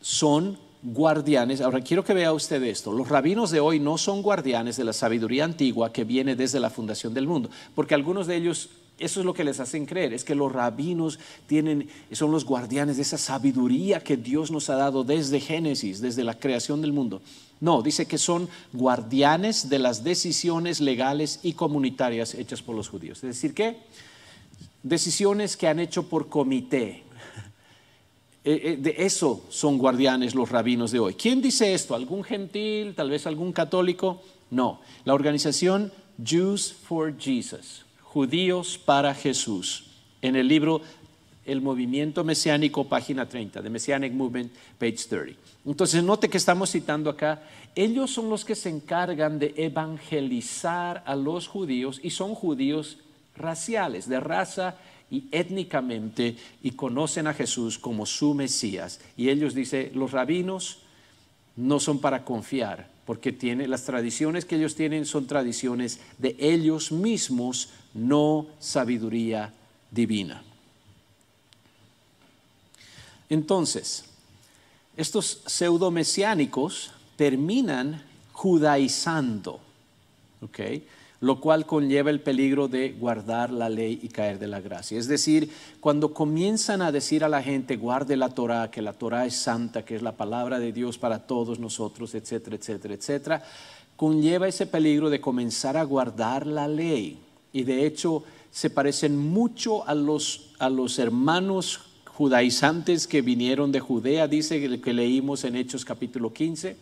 Son guardianes, ahora quiero que vea usted esto, los rabinos de hoy no son guardianes de la sabiduría antigua que viene desde la fundación del mundo, porque algunos de ellos eso es lo que les hacen creer, es que los rabinos tienen, son los guardianes de esa sabiduría que Dios nos ha dado desde Génesis, desde la creación del mundo. No, dice que son guardianes de las decisiones legales y comunitarias hechas por los judíos. Es decir, ¿qué? decisiones que han hecho por comité. Eh, eh, de eso son guardianes los rabinos de hoy. ¿Quién dice esto? ¿Algún gentil? ¿Tal vez algún católico? No, la organización Jews for Jesus Judíos para Jesús, en el libro El Movimiento Mesiánico, página 30, de Messianic Movement, page 30. Entonces, note que estamos citando acá, ellos son los que se encargan de evangelizar a los judíos y son judíos raciales, de raza y étnicamente, y conocen a Jesús como su Mesías. Y ellos dicen, los rabinos no son para confiar, porque tiene, las tradiciones que ellos tienen son tradiciones de ellos mismos, no sabiduría divina. Entonces, estos pseudomesiánicos terminan judaizando, lo cual conlleva el peligro de guardar la ley y caer de la gracia. Es decir, cuando comienzan a decir a la gente, guarde la Torah, que la Torah es santa, que es la palabra de Dios para todos nosotros, etcétera, etcétera, etcétera, conlleva ese peligro de comenzar a guardar la ley y de hecho se parecen mucho a los, a los hermanos judaizantes que vinieron de Judea, dice el que leímos en Hechos capítulo 15,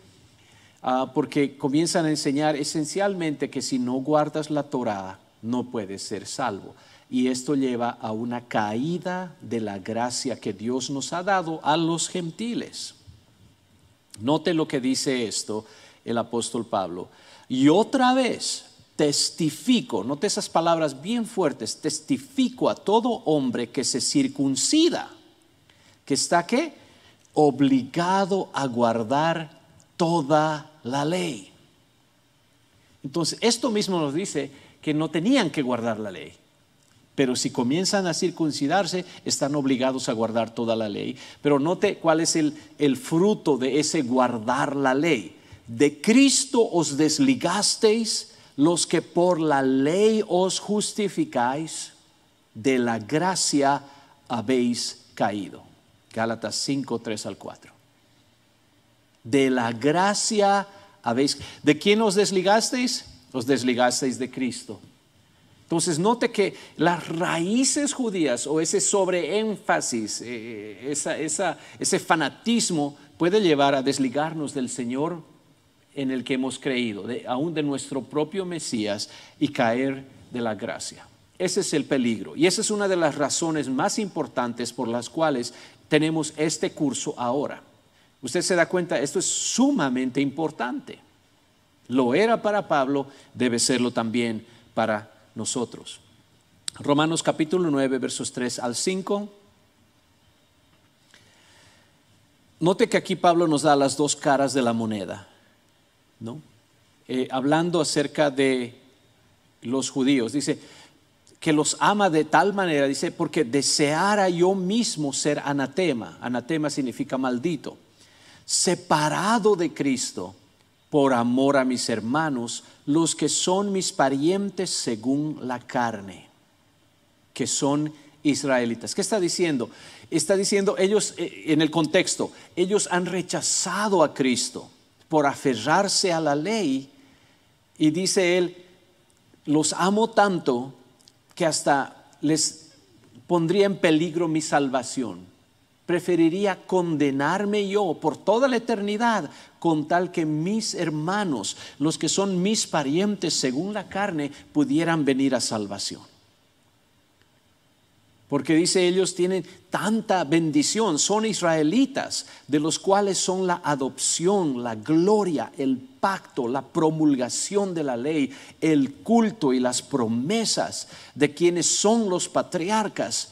ah, porque comienzan a enseñar esencialmente que si no guardas la Torah no puedes ser salvo. Y esto lleva a una caída de la gracia que Dios nos ha dado a los gentiles. Note lo que dice esto el apóstol Pablo. Y otra vez, testifico, note esas palabras bien fuertes, testifico a todo hombre que se circuncida, que está qué? Obligado a guardar toda la ley. Entonces, esto mismo nos dice que no tenían que guardar la ley. Pero si comienzan a circuncidarse, están obligados a guardar toda la ley. Pero note cuál es el, el fruto de ese guardar la ley. De Cristo os desligasteis los que por la ley os justificáis, de la gracia habéis caído. Gálatas 5, 3 al 4. De la gracia habéis... ¿De quién os desligasteis? Os desligasteis de Cristo. Entonces note que las raíces judías o ese sobreénfasis, eh, esa, ese fanatismo puede llevar a desligarnos del Señor en el que hemos creído, aún de nuestro propio Mesías, y caer de la gracia. Ese es el peligro. Y esa es una de las razones más importantes por las cuales tenemos este curso ahora. Usted se da cuenta, esto es sumamente importante. Lo era para Pablo, debe serlo también para nosotros. Romanos capítulo 9, versos 3 al 5. Note que aquí Pablo nos da las dos caras de la moneda. ¿no? Eh, hablando acerca de los judíos. Dice que los ama de tal manera, dice, porque deseara yo mismo ser anatema. Anatema significa maldito. Separado de Cristo por amor a mis hermanos, los que son mis parientes según la carne, que son israelitas. ¿Qué está diciendo? Está diciendo ellos eh, en el contexto, ellos han rechazado a Cristo por aferrarse a la ley. Y dice él, los amo tanto que hasta les pondría en peligro mi salvación. Preferiría condenarme yo por toda la eternidad con tal que mis hermanos, los que son mis parientes según la carne, pudieran venir a salvación. Porque dice ellos tienen tanta bendición, son israelitas, de los cuales son la adopción, la gloria, el pacto, la promulgación de la ley, el culto y las promesas de quienes son los patriarcas.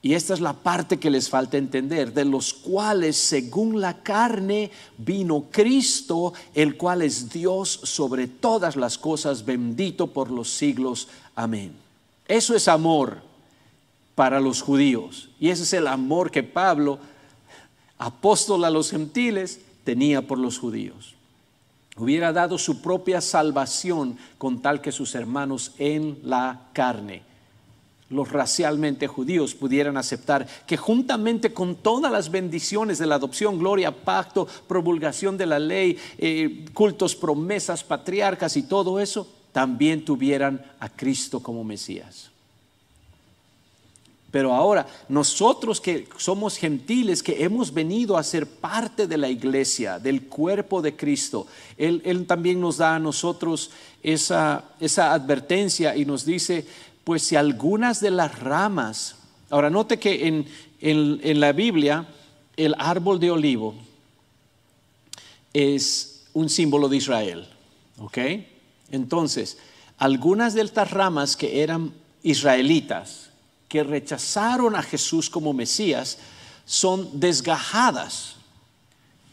Y esta es la parte que les falta entender, de los cuales según la carne vino Cristo, el cual es Dios sobre todas las cosas, bendito por los siglos. Amén. Eso es amor para los judíos. Y ese es el amor que Pablo, apóstol a los gentiles, tenía por los judíos. Hubiera dado su propia salvación con tal que sus hermanos en la carne, los racialmente judíos, pudieran aceptar que juntamente con todas las bendiciones de la adopción, gloria, pacto, promulgación de la ley, eh, cultos, promesas, patriarcas y todo eso, también tuvieran a Cristo como Mesías. Pero ahora, nosotros que somos gentiles, que hemos venido a ser parte de la iglesia, del cuerpo de Cristo, Él, también nos da a nosotros esa, advertencia y nos dice, pues si algunas de las ramas, ahora note que en, en la Biblia el árbol de olivo es un símbolo de Israel, ¿ok? Entonces, algunas de estas ramas que eran israelitas, que rechazaron a Jesús como Mesías son desgajadas.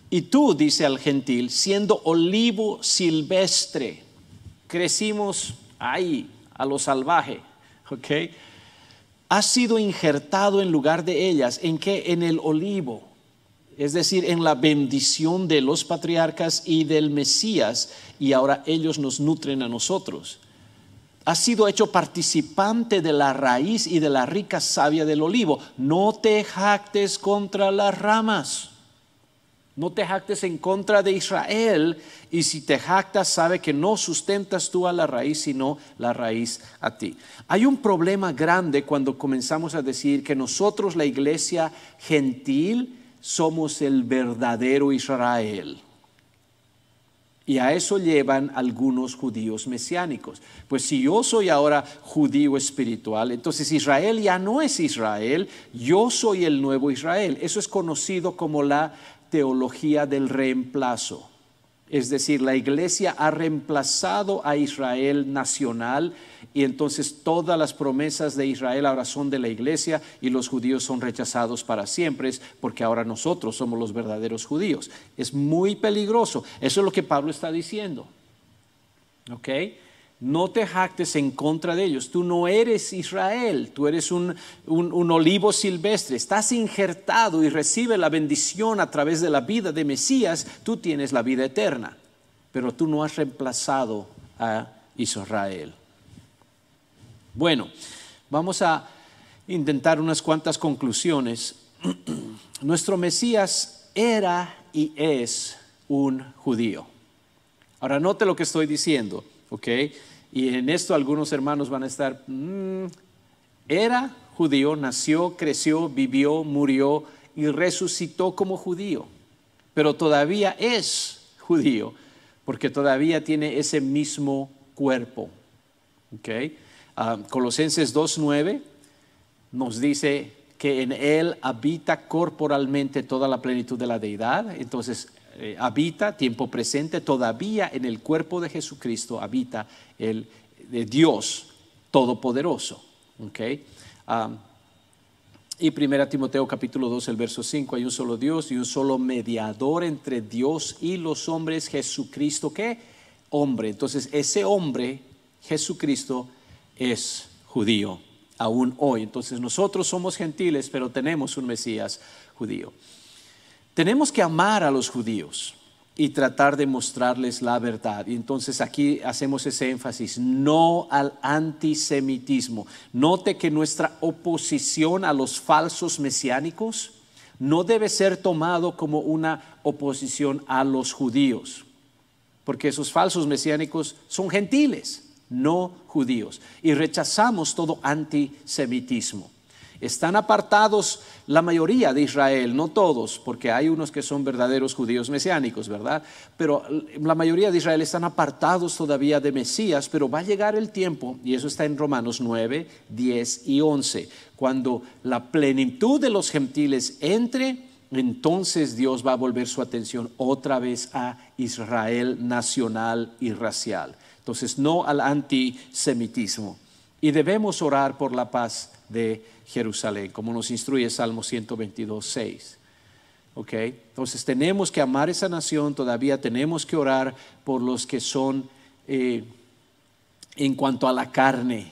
Y tú, dice al gentil, siendo olivo silvestre, crecimos ahí, a lo salvaje, ¿ok? Has sido injertado en lugar de ellas, ¿en qué? En el olivo, es decir, en la bendición de los patriarcas y del Mesías, y ahora ellos nos nutren a nosotros. Ha sido hecho participante de la raíz y de la rica savia del olivo. No te jactes contra las ramas. No te jactes en contra de Israel. Y si te jactas, sabe que no sustentas tú a la raíz, sino la raíz a ti. Hay un problema grande cuando comenzamos a decir que nosotros, la iglesia gentil, somos el verdadero Israel. Y a eso llevan algunos judíos mesiánicos. Pues si yo soy ahora judío espiritual, entonces Israel ya no es Israel, yo soy el nuevo Israel. Eso es conocido como la teología del reemplazo. Es decir, la iglesia ha reemplazado a Israel nacional y entonces todas las promesas de Israel ahora son de la iglesia y los judíos son rechazados para siempre porque ahora nosotros somos los verdaderos judíos. Es muy peligroso. Eso es lo que Pablo está diciendo. ¿Ok? No te jactes en contra de ellos. Tú no eres Israel, tú eres un, olivo silvestre. Estás injertado y recibe la bendición a través de la vida de Mesías. Tú tienes la vida eterna, pero tú no has reemplazado a Israel. Bueno, vamos a intentar unas cuantas conclusiones. Nuestro Mesías era y es un judío. Ahora, note lo que estoy diciendo ¿ok? Y en esto algunos hermanos van a estar, mm, era judío, nació, creció, vivió, murió y resucitó como judío, pero todavía es judío, porque todavía tiene ese mismo cuerpo. ok ah, Colosenses 2.9 nos dice que en Él habita corporalmente toda la plenitud de la deidad, entonces eh, habita, tiempo presente, todavía en el cuerpo de Jesucristo habita el de eh, Dios Todopoderoso. y 1 Timoteo capítulo 2, el verso 5, hay un solo Dios y un solo mediador entre Dios y los hombres, Jesucristo, ¿qué? Hombre. Entonces, ese hombre, Jesucristo, es judío, aún hoy. Entonces, nosotros somos gentiles, pero tenemos un Mesías judío. Tenemos que amar a los judíos y tratar de mostrarles la verdad. Y entonces aquí hacemos ese énfasis, no al antisemitismo. Note que nuestra oposición a los falsos mesiánicos no debe ser tomado como una oposición a los judíos, porque esos falsos mesiánicos son gentiles, no judíos, y rechazamos todo antisemitismo. Están apartados la mayoría de Israel, no todos, porque hay unos que son verdaderos judíos mesiánicos, ¿verdad? Pero la mayoría de Israel están apartados todavía de Mesías, pero va a llegar el tiempo, y eso está en Romanos 9, 10 y 11, cuando la plenitud de los gentiles entre entonces Dios va a volver su atención otra vez a Israel nacional y racial. Entonces, no al antisemitismo. Y debemos orar por la paz de Jerusalén, como nos instruye Salmo 122, 6. Entonces tenemos que amar esa nación, todavía tenemos que orar por los que son, eh, en cuanto a la carne,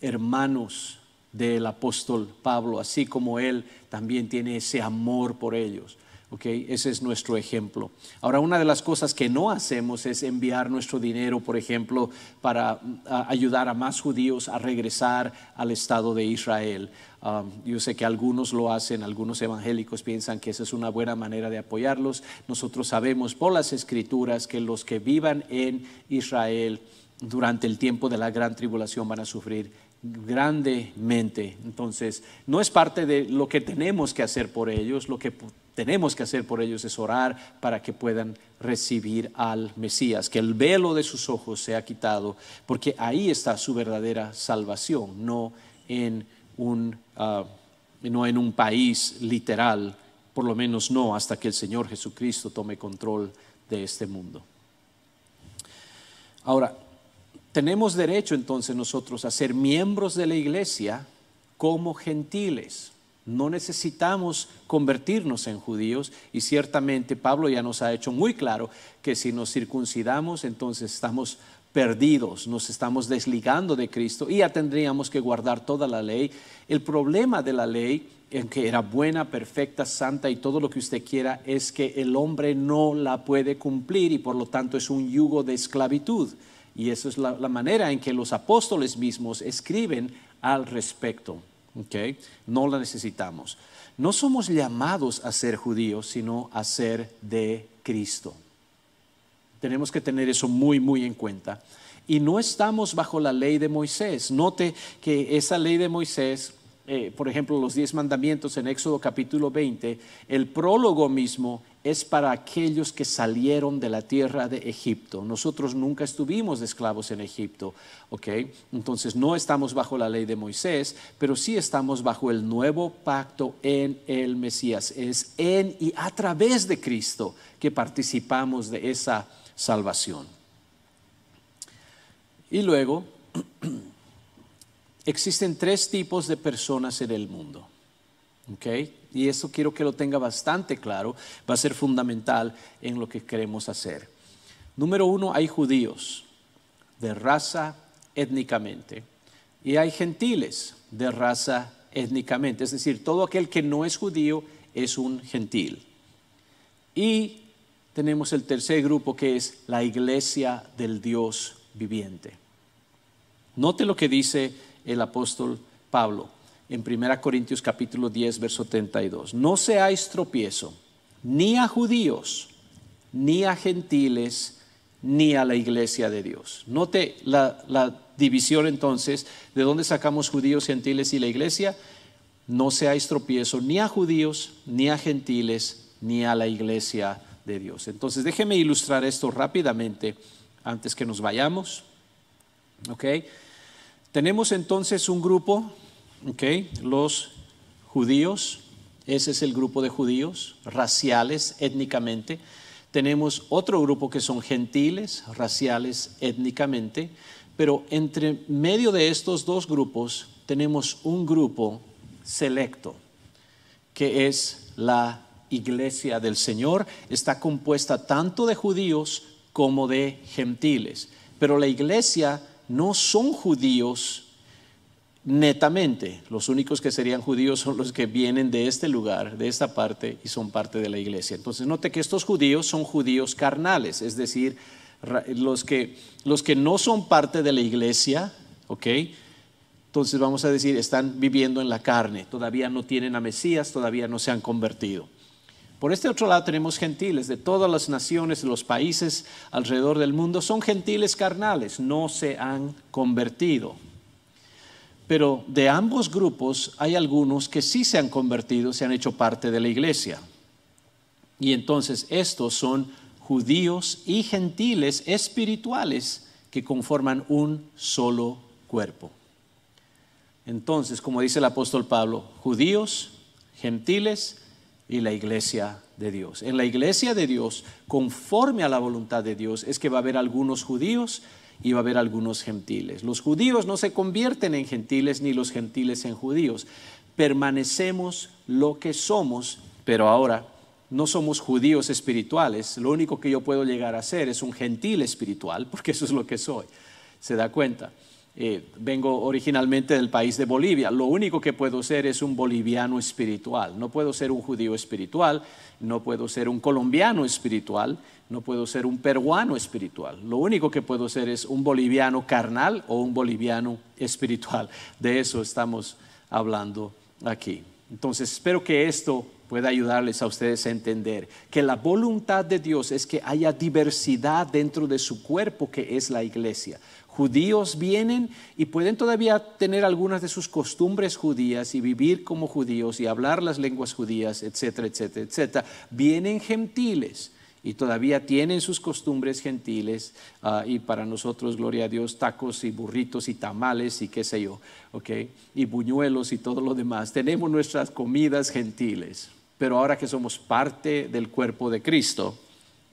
hermanos del apóstol Pablo, así como él también tiene ese amor por ellos. Okay, ese es nuestro ejemplo. Ahora, una de las cosas que no hacemos es enviar nuestro dinero, por ejemplo, para ayudar a más judíos a regresar al Estado de Israel. Um, yo sé que algunos lo hacen, algunos evangélicos piensan que esa es una buena manera de apoyarlos. Nosotros sabemos por las escrituras que los que vivan en Israel durante el tiempo de la gran tribulación van a sufrir grandemente. Entonces, no es parte de lo que tenemos que hacer por ellos, lo que tenemos que hacer por ellos es orar para que puedan recibir al Mesías, que el velo de sus ojos sea quitado, porque ahí está su verdadera salvación, no en un, ah, no en un país literal, por lo menos no hasta que el Señor Jesucristo tome control de este mundo. Ahora, tenemos derecho entonces nosotros a ser miembros de la iglesia como gentiles. No necesitamos convertirnos en judíos y ciertamente Pablo ya nos ha hecho muy claro que si nos circuncidamos entonces estamos perdidos, nos estamos desligando de Cristo y ya tendríamos que guardar toda la ley. El problema de la ley, en que era buena, perfecta, santa y todo lo que usted quiera, es que el hombre no la puede cumplir y por lo tanto es un yugo de esclavitud. Y eso es la, la manera en que los apóstoles mismos escriben al respecto. No la necesitamos. No somos llamados a ser judíos, sino a ser de Cristo. Tenemos que tener eso muy, muy en cuenta. Y no estamos bajo la ley de Moisés. Note que esa ley de Moisés, eh, por ejemplo, los diez mandamientos en Éxodo capítulo 20, el prólogo mismo es para aquellos que salieron de la tierra de Egipto. Nosotros nunca estuvimos de esclavos en Egipto, ¿ok? Entonces no estamos bajo la ley de Moisés, pero sí estamos bajo el nuevo pacto en el Mesías. Es en y a través de Cristo que participamos de esa salvación. Y luego, existen tres tipos de personas en el mundo, ¿ok? Y eso quiero que lo tenga bastante claro, va a ser fundamental en lo que queremos hacer. Número uno, hay judíos de raza étnicamente y hay gentiles de raza étnicamente, es decir, todo aquel que no es judío es un gentil. Y tenemos el tercer grupo que es la iglesia del Dios viviente. Note lo que dice el apóstol Pablo en 1 Corintios capítulo 10, verso 32. No seáis tropiezo ni a judíos, ni a gentiles, ni a la iglesia de Dios. Note la, división entonces, ¿de dónde sacamos judíos, gentiles y la iglesia? No seáis tropiezo ni a judíos, ni a gentiles, ni a la iglesia de Dios. Entonces déjeme ilustrar esto rápidamente antes que nos vayamos. Tenemos entonces un grupo Okay. Los judíos, ese es el grupo de judíos, raciales, étnicamente. Tenemos otro grupo que son gentiles, raciales, étnicamente, pero entre medio de estos dos grupos tenemos un grupo selecto, que es la iglesia del Señor. Está compuesta tanto de judíos como de gentiles, pero la iglesia no son judíos netamente, los únicos que serían judíos son los que vienen de este lugar, de esta parte, y son parte de la iglesia. Entonces, note que estos judíos son judíos carnales, es decir, los que, no son parte de la iglesia, ¿ok? Entonces vamos a decir, están viviendo en la carne, todavía no tienen a Mesías, todavía no se han convertido. Por este otro lado tenemos gentiles de todas las naciones, los países alrededor del mundo, son gentiles carnales, no se han convertido pero de ambos grupos hay algunos que sí se han convertido, se han hecho parte de la iglesia. Y entonces estos son judíos y gentiles espirituales que conforman un solo cuerpo. Entonces, como dice el apóstol Pablo, judíos, gentiles y la iglesia de Dios. En la iglesia de Dios, conforme a la voluntad de Dios, es que va a haber algunos judíos iba a haber algunos gentiles. Los judíos no se convierten en gentiles ni los gentiles en judíos. Permanecemos lo que somos, pero ahora no somos judíos espirituales. Lo único que yo puedo llegar a ser es un gentil espiritual, porque eso es lo que soy. ¿Se da cuenta? Eh, vengo originalmente del país de Bolivia. Lo único que puedo ser es un boliviano espiritual. No puedo ser un judío espiritual, no puedo ser un colombiano espiritual, no puedo ser un peruano espiritual. Lo único que puedo ser es un boliviano carnal o un boliviano espiritual. De eso estamos hablando aquí. Entonces, espero que esto pueda ayudarles a ustedes a entender que la voluntad de Dios es que haya diversidad dentro de su cuerpo que es la iglesia judíos vienen y pueden todavía tener algunas de sus costumbres judías y vivir como judíos y hablar las lenguas judías, etcétera, etcétera, etcétera. Vienen gentiles y todavía tienen sus costumbres gentiles ah, y para nosotros, gloria a Dios, tacos y burritos y tamales y qué sé yo, ¿ok? Y buñuelos y todo lo demás. Tenemos nuestras comidas gentiles, pero ahora que somos parte del cuerpo de Cristo,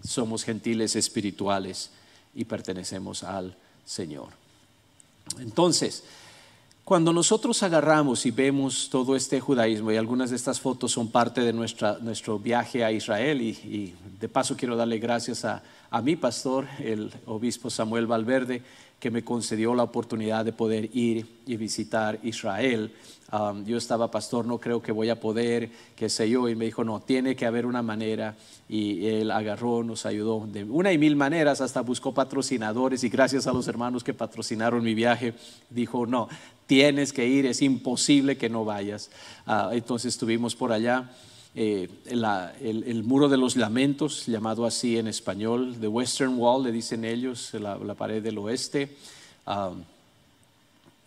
somos gentiles espirituales y pertenecemos al Señor. Entonces, cuando nosotros agarramos y vemos todo este judaísmo, y algunas de estas fotos son parte de nuestra, nuestro viaje a Israel, y, de paso quiero darle gracias a, a mi pastor, el obispo Samuel Valverde, que me concedió la oportunidad de poder ir y visitar Israel. Um, yo estaba pastor, no creo que voy a poder, qué sé yo, y me dijo, no, tiene que haber una manera. Y él agarró, nos ayudó de una y mil maneras, hasta buscó patrocinadores y gracias a los hermanos que patrocinaron mi viaje, dijo, no, tienes que ir, es imposible que no vayas. Ah, entonces estuvimos por allá. Eh, el, muro de los lamentos, llamado así en español, The Western Wall, le dicen ellos, la, pared del oeste. Ah,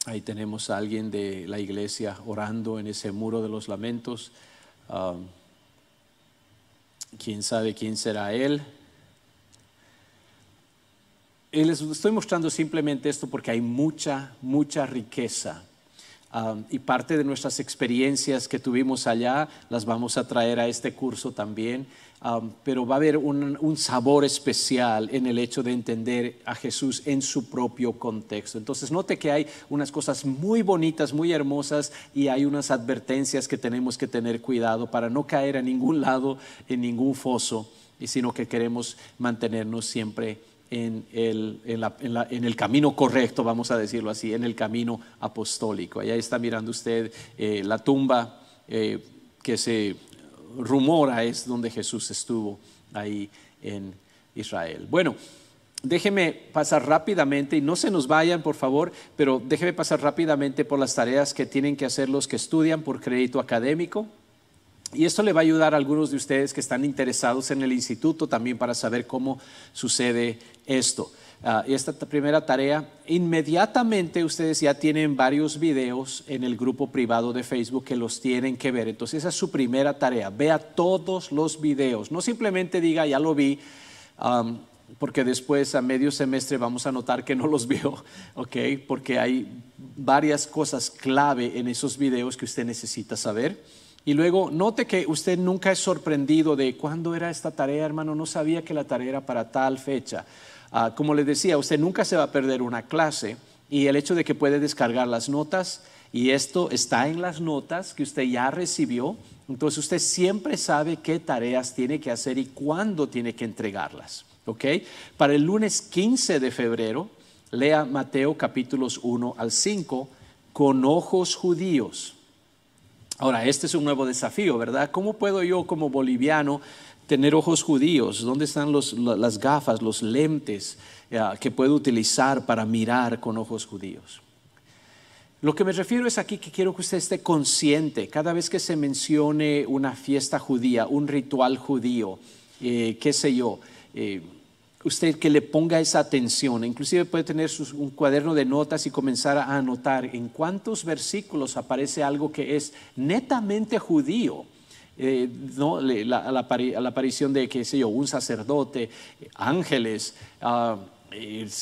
ahí tenemos a alguien de la iglesia orando en ese muro de los lamentos. Ah, ¿Quién sabe quién será él? Les estoy mostrando simplemente esto porque hay mucha, mucha riqueza y parte de nuestras experiencias que tuvimos allá las vamos a traer a este curso también. pero va a haber un, un, sabor especial en el hecho de entender a Jesús en su propio contexto. Entonces, note que hay unas cosas muy bonitas, muy hermosas, y hay unas advertencias que tenemos que tener cuidado para no caer a ningún lado, en ningún foso, y sino que queremos mantenernos siempre en el, camino correcto, vamos a decirlo así, en el camino apostólico. Allá está mirando usted eh, la tumba eh, que se rumora es donde Jesús estuvo ahí en Israel. Bueno, Déjeme pasar rápidamente, y no se nos vayan por favor, pero déjeme pasar rápidamente por las tareas que tienen que hacer los que estudian por crédito académico. Y esto le va a ayudar a algunos de ustedes que están interesados en el instituto también para saber cómo sucede esto. Ah, esta primera tarea, inmediatamente ustedes ya tienen varios videos en el grupo privado de Facebook que los tienen que ver. Entonces esa es su primera tarea. Vea todos los videos. No simplemente diga, ya lo vi. porque después a medio semestre vamos a notar que no los vio, ¿ok? Porque hay varias cosas clave en esos videos que usted necesita saber. Y luego, note que usted nunca es sorprendido de cuándo era esta tarea, hermano, no sabía que la tarea era para tal fecha. Ah, como les decía, usted nunca se va a perder una clase y el hecho de que puede descargar las notas y esto está en las notas que usted ya recibió, entonces usted siempre sabe qué tareas tiene que hacer y cuándo tiene que entregarlas. ¿Ok? Para el lunes 15 de febrero, lea Mateo capítulos 1 al 5 con ojos judíos Ahora, este es un nuevo desafío, ¿verdad? ¿Cómo puedo yo como boliviano tener ojos judíos? ¿Dónde están las gafas, los lentes eh, que puedo utilizar para mirar con ojos judíos? Lo que me refiero es aquí que quiero que usted esté consciente cada vez que se mencione una fiesta judía, un ritual judío, eh, qué sé yo, eh, usted que le ponga esa atención. E inclusive puede tener un cuaderno de notas y comenzar a anotar en cuántos versículos aparece algo que es netamente judío. Eh, ¿no? la, aparición de, qué sé yo, un sacerdote, eh, ángeles. Ah,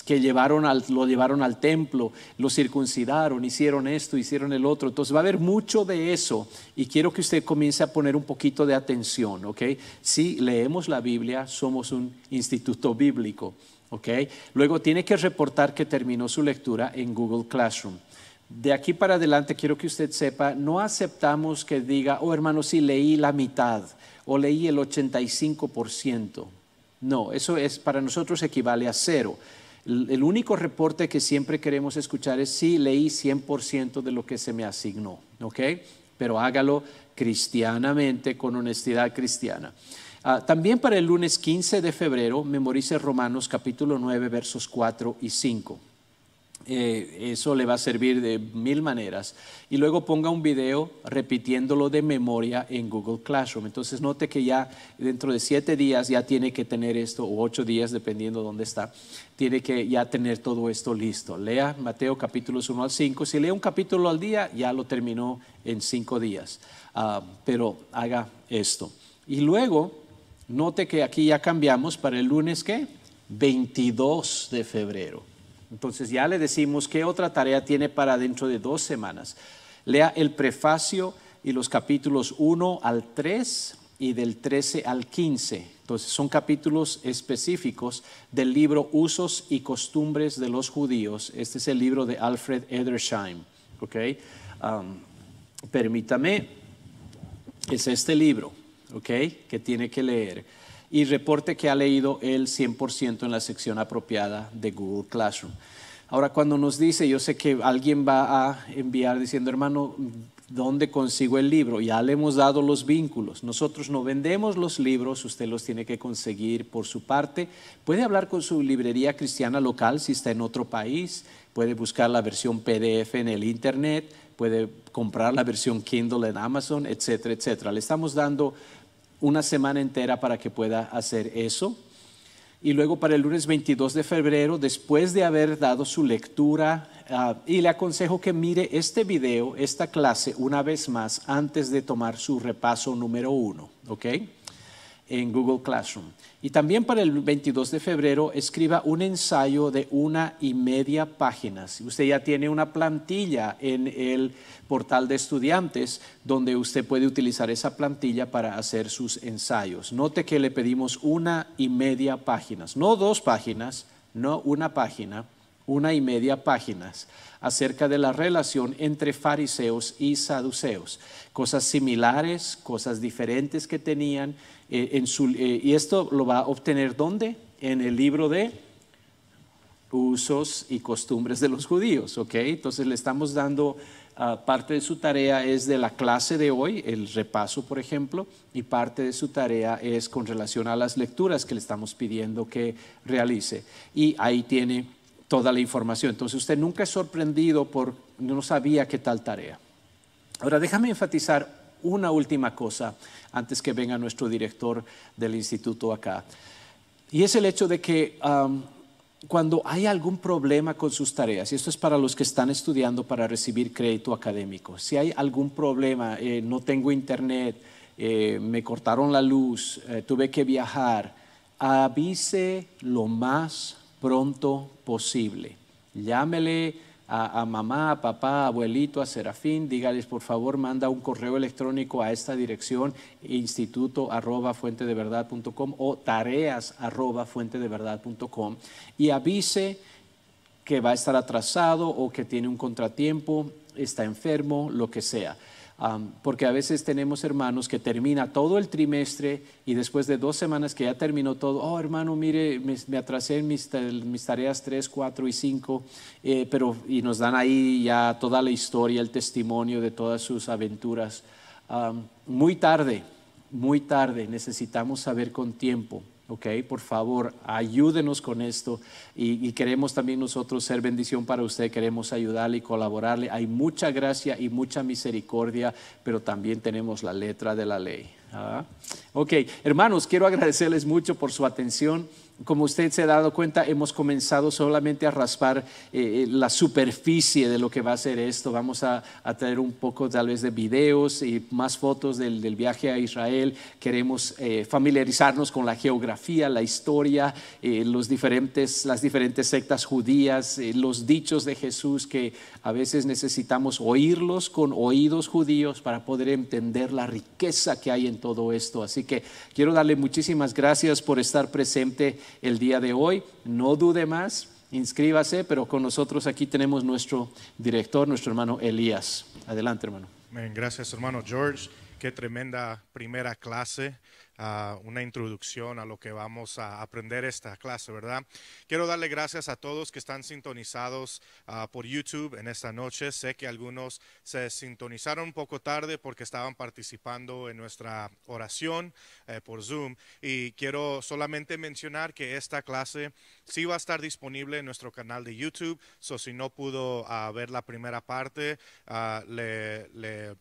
que llevaron lo llevaron al templo, lo circuncidaron, hicieron esto, hicieron el otro. Entonces va a haber mucho de eso y quiero que usted comience a poner un poquito de atención, ¿ok? Si leemos la Biblia, somos un instituto bíblico, ¿ok? Luego tiene que reportar que terminó su lectura en Google Classroom. De aquí para adelante quiero que usted sepa, no aceptamos que diga, oh hermano, sí leí la mitad o leí el 85%. No, eso es para nosotros equivale a cero. El, único reporte que siempre queremos escuchar es si sí, leí 100% de lo que se me asignó, ¿ok? Pero hágalo cristianamente, con honestidad cristiana. Ah, también para el lunes 15 de febrero memorice Romanos capítulo 9 versos 4 y 5. Eh, eso le va a servir de mil maneras. Y luego ponga un video repitiéndolo de memoria en Google Classroom. Entonces note que ya dentro de siete días ya tiene que tener esto, o ocho días, dependiendo dónde está, tiene que ya tener todo esto listo. Lea Mateo capítulos 1 al 5. Si lee un capítulo al día, ya lo terminó en cinco días. Ah, pero haga esto. Y luego, note que aquí ya cambiamos para el lunes, que 22 de febrero. Entonces ya le decimos qué otra tarea tiene para dentro de dos semanas. Lea el prefacio y los capítulos 1 al 3 y del 13 al 15. Entonces son capítulos específicos del libro Usos y Costumbres de los Judíos. Este es el libro de Alfred Edersheim. permítame, es este libro que tiene que leer y reporte que ha leído el 100% en la sección apropiada de Google Classroom. Ahora, cuando nos dice, yo sé que alguien va a enviar diciendo, hermano, ¿dónde consigo el libro? Ya le hemos dado los vínculos. Nosotros no vendemos los libros, usted los tiene que conseguir por su parte. Puede hablar con su librería cristiana local si está en otro país, puede buscar la versión PDF en el Internet, puede comprar la versión Kindle en Amazon, etcétera, etcétera. Le estamos dando una semana entera para que pueda hacer eso. Y luego para el lunes 22 de febrero, después de haber dado su lectura, ah, y le aconsejo que mire este video, esta clase, una vez más antes de tomar su repaso número uno, ¿ok? en Google Classroom. Y también para el 22 de febrero escriba un ensayo de una y media páginas. Usted ya tiene una plantilla en el portal de estudiantes donde usted puede utilizar esa plantilla para hacer sus ensayos. Note que le pedimos una y media páginas, no dos páginas, no una página, una y media páginas acerca de la relación entre fariseos y saduceos, cosas similares, cosas diferentes que tenían eh, eh, y esto lo va a obtener dónde? En el libro de usos y costumbres de los judíos, ¿ok? Entonces le estamos dando ah, parte de su tarea es de la clase de hoy, el repaso, por ejemplo, y parte de su tarea es con relación a las lecturas que le estamos pidiendo que realice. Y ahí tiene toda la información. Entonces usted nunca es sorprendido por no sabía qué tal tarea. Ahora déjame enfatizar una última cosa antes que venga nuestro director del instituto acá. Y es el hecho de que cuando hay algún problema con sus tareas, y esto es para los que están estudiando para recibir crédito académico, si hay algún problema, eh, no tengo internet, eh, me cortaron la luz, eh, tuve que viajar, avise lo más pronto posible. Llámele a, mamá, a papá, abuelito, a Serafín, dígales por favor, manda un correo electrónico a esta dirección, instituto arroba fuente de verdad punto com, o tareas arroba fuente de verdad punto com, y avise que va a estar atrasado o que tiene un contratiempo, está enfermo, lo que sea porque a veces tenemos hermanos que termina todo el trimestre y después de dos semanas que ya terminó todo, oh hermano, mire, me, atrasé en mis, tareas 3, 4 y 5, eh, pero, y nos dan ahí ya toda la historia, el testimonio de todas sus aventuras. muy tarde, muy tarde, necesitamos saber con tiempo ¿ok? Por favor, ayúdenos con esto y, queremos también nosotros ser bendición para usted, queremos ayudarle y colaborarle. Hay mucha gracia y mucha misericordia, pero también tenemos la letra de la ley. ¿ah? Ok, hermanos, quiero agradecerles mucho por su atención como usted se ha dado cuenta, hemos comenzado solamente a raspar eh, eh, la superficie de lo que va a ser esto. Vamos a, traer un poco tal vez de videos y más fotos del, viaje a Israel. Queremos eh, familiarizarnos con la geografía, la historia, los diferentes, las diferentes sectas judías, los dichos de Jesús que a veces necesitamos oírlos con oídos judíos para poder entender la riqueza que hay en todo esto. Así que quiero darle muchísimas gracias por estar presente el día de hoy. No dude más, inscríbase, pero con nosotros aquí tenemos nuestro director, nuestro hermano Elías. Adelante, hermano. gracias, hermano George. Qué tremenda primera clase una introducción a lo que vamos a aprender esta clase, ¿verdad? Quiero darle gracias a todos que están sintonizados ah, por YouTube en esta noche. Sé que algunos se sintonizaron un poco tarde porque estaban participando en nuestra oración eh, por Zoom. Y quiero solamente mencionar que esta clase sí va a estar disponible en nuestro canal de YouTube. So, si no pudo ah, ver la primera parte, ah, le, le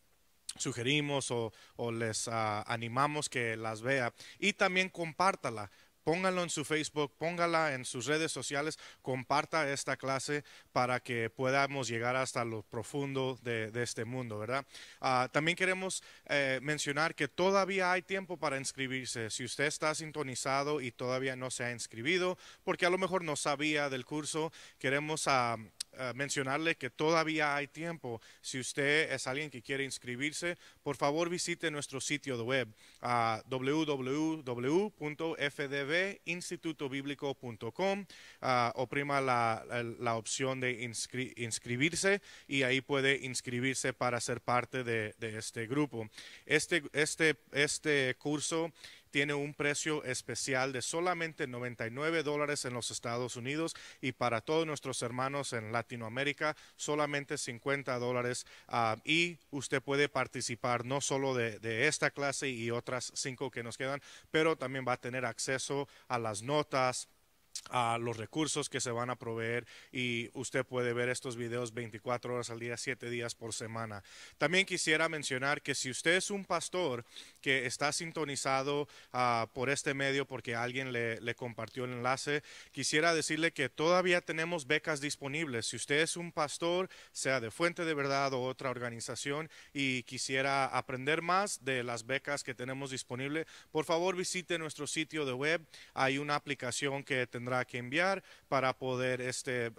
sugerimos o, les ah, animamos que las vea y también compártala. Póngalo en su Facebook, póngala en sus redes sociales, comparta esta clase para que podamos llegar hasta lo profundo de, este mundo, ¿verdad? Ah, también queremos eh, mencionar que todavía hay tiempo para inscribirse. Si usted está sintonizado y todavía no se ha inscribido, porque a lo mejor no sabía del curso, queremos... a ah, eh, mencionarle que todavía hay tiempo. Si usted es alguien que quiere inscribirse, por favor visite nuestro sitio de web a ah, www.fdbinstitutobiblico.com. Ah, oprima la, la, opción de inscribirse y ahí puede inscribirse para ser parte de, de este grupo. Este, este, este curso tiene un precio especial de solamente 99 dólares en los Estados Unidos y para todos nuestros hermanos en Latinoamérica solamente 50 dólares ah, y usted puede participar no solo de, esta clase y otras cinco que nos quedan, pero también va a tener acceso a las notas a los recursos que se van a proveer y usted puede ver estos videos 24 horas al día, 7 días por semana. También quisiera mencionar que si usted es un pastor que está sintonizado ah, por este medio porque alguien le, compartió el enlace, quisiera decirle que todavía tenemos becas disponibles. Si usted es un pastor, sea de Fuente de Verdad o otra organización y quisiera aprender más de las becas que tenemos disponibles, por favor visite nuestro sitio de web. Hay una aplicación que tendrá que enviar para poder este,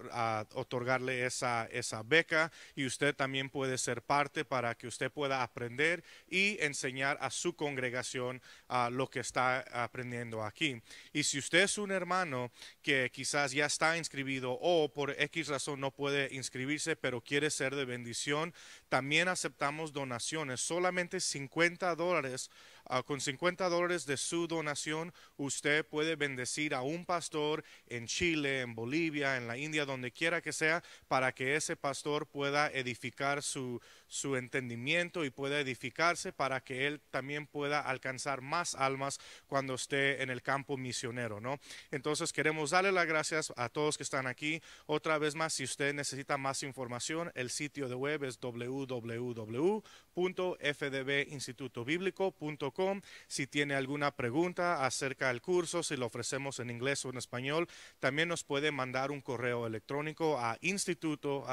otorgarle esa, esa beca y usted también puede ser parte para que usted pueda aprender y enseñar a su congregación a lo que está aprendiendo aquí. Y si usted es un hermano que quizás ya está inscribido o por X razón no puede inscribirse, pero quiere ser de bendición, también aceptamos donaciones, solamente 50 dólares Ah, con 50 dólares de su donación, usted puede bendecir a un pastor en Chile, en Bolivia, en la India, donde quiera que sea, para que ese pastor pueda edificar su, su entendimiento y pueda edificarse para que él también pueda alcanzar más almas cuando esté en el campo misionero, ¿no? Entonces queremos darle las gracias a todos que están aquí. Otra vez más, si usted necesita más información, el sitio de web es www.fdbinstitutobiblico.com. Si tiene alguna pregunta acerca del curso, si lo ofrecemos en inglés o en español, también nos puede mandar un correo electrónico a instituto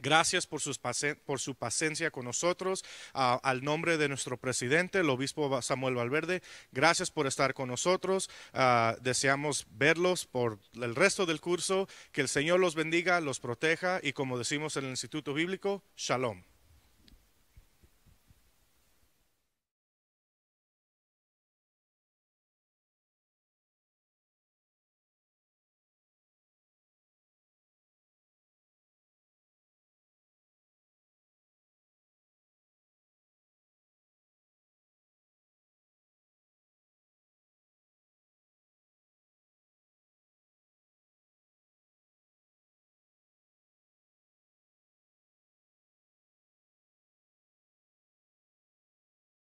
Gracias por, por su paciencia con nosotros. al nombre de nuestro presidente, el obispo Samuel Valverde, gracias por estar con nosotros. deseamos verlos por el resto del curso. Que el Señor los bendiga, los proteja y como decimos en el Instituto Bíblico, shalom.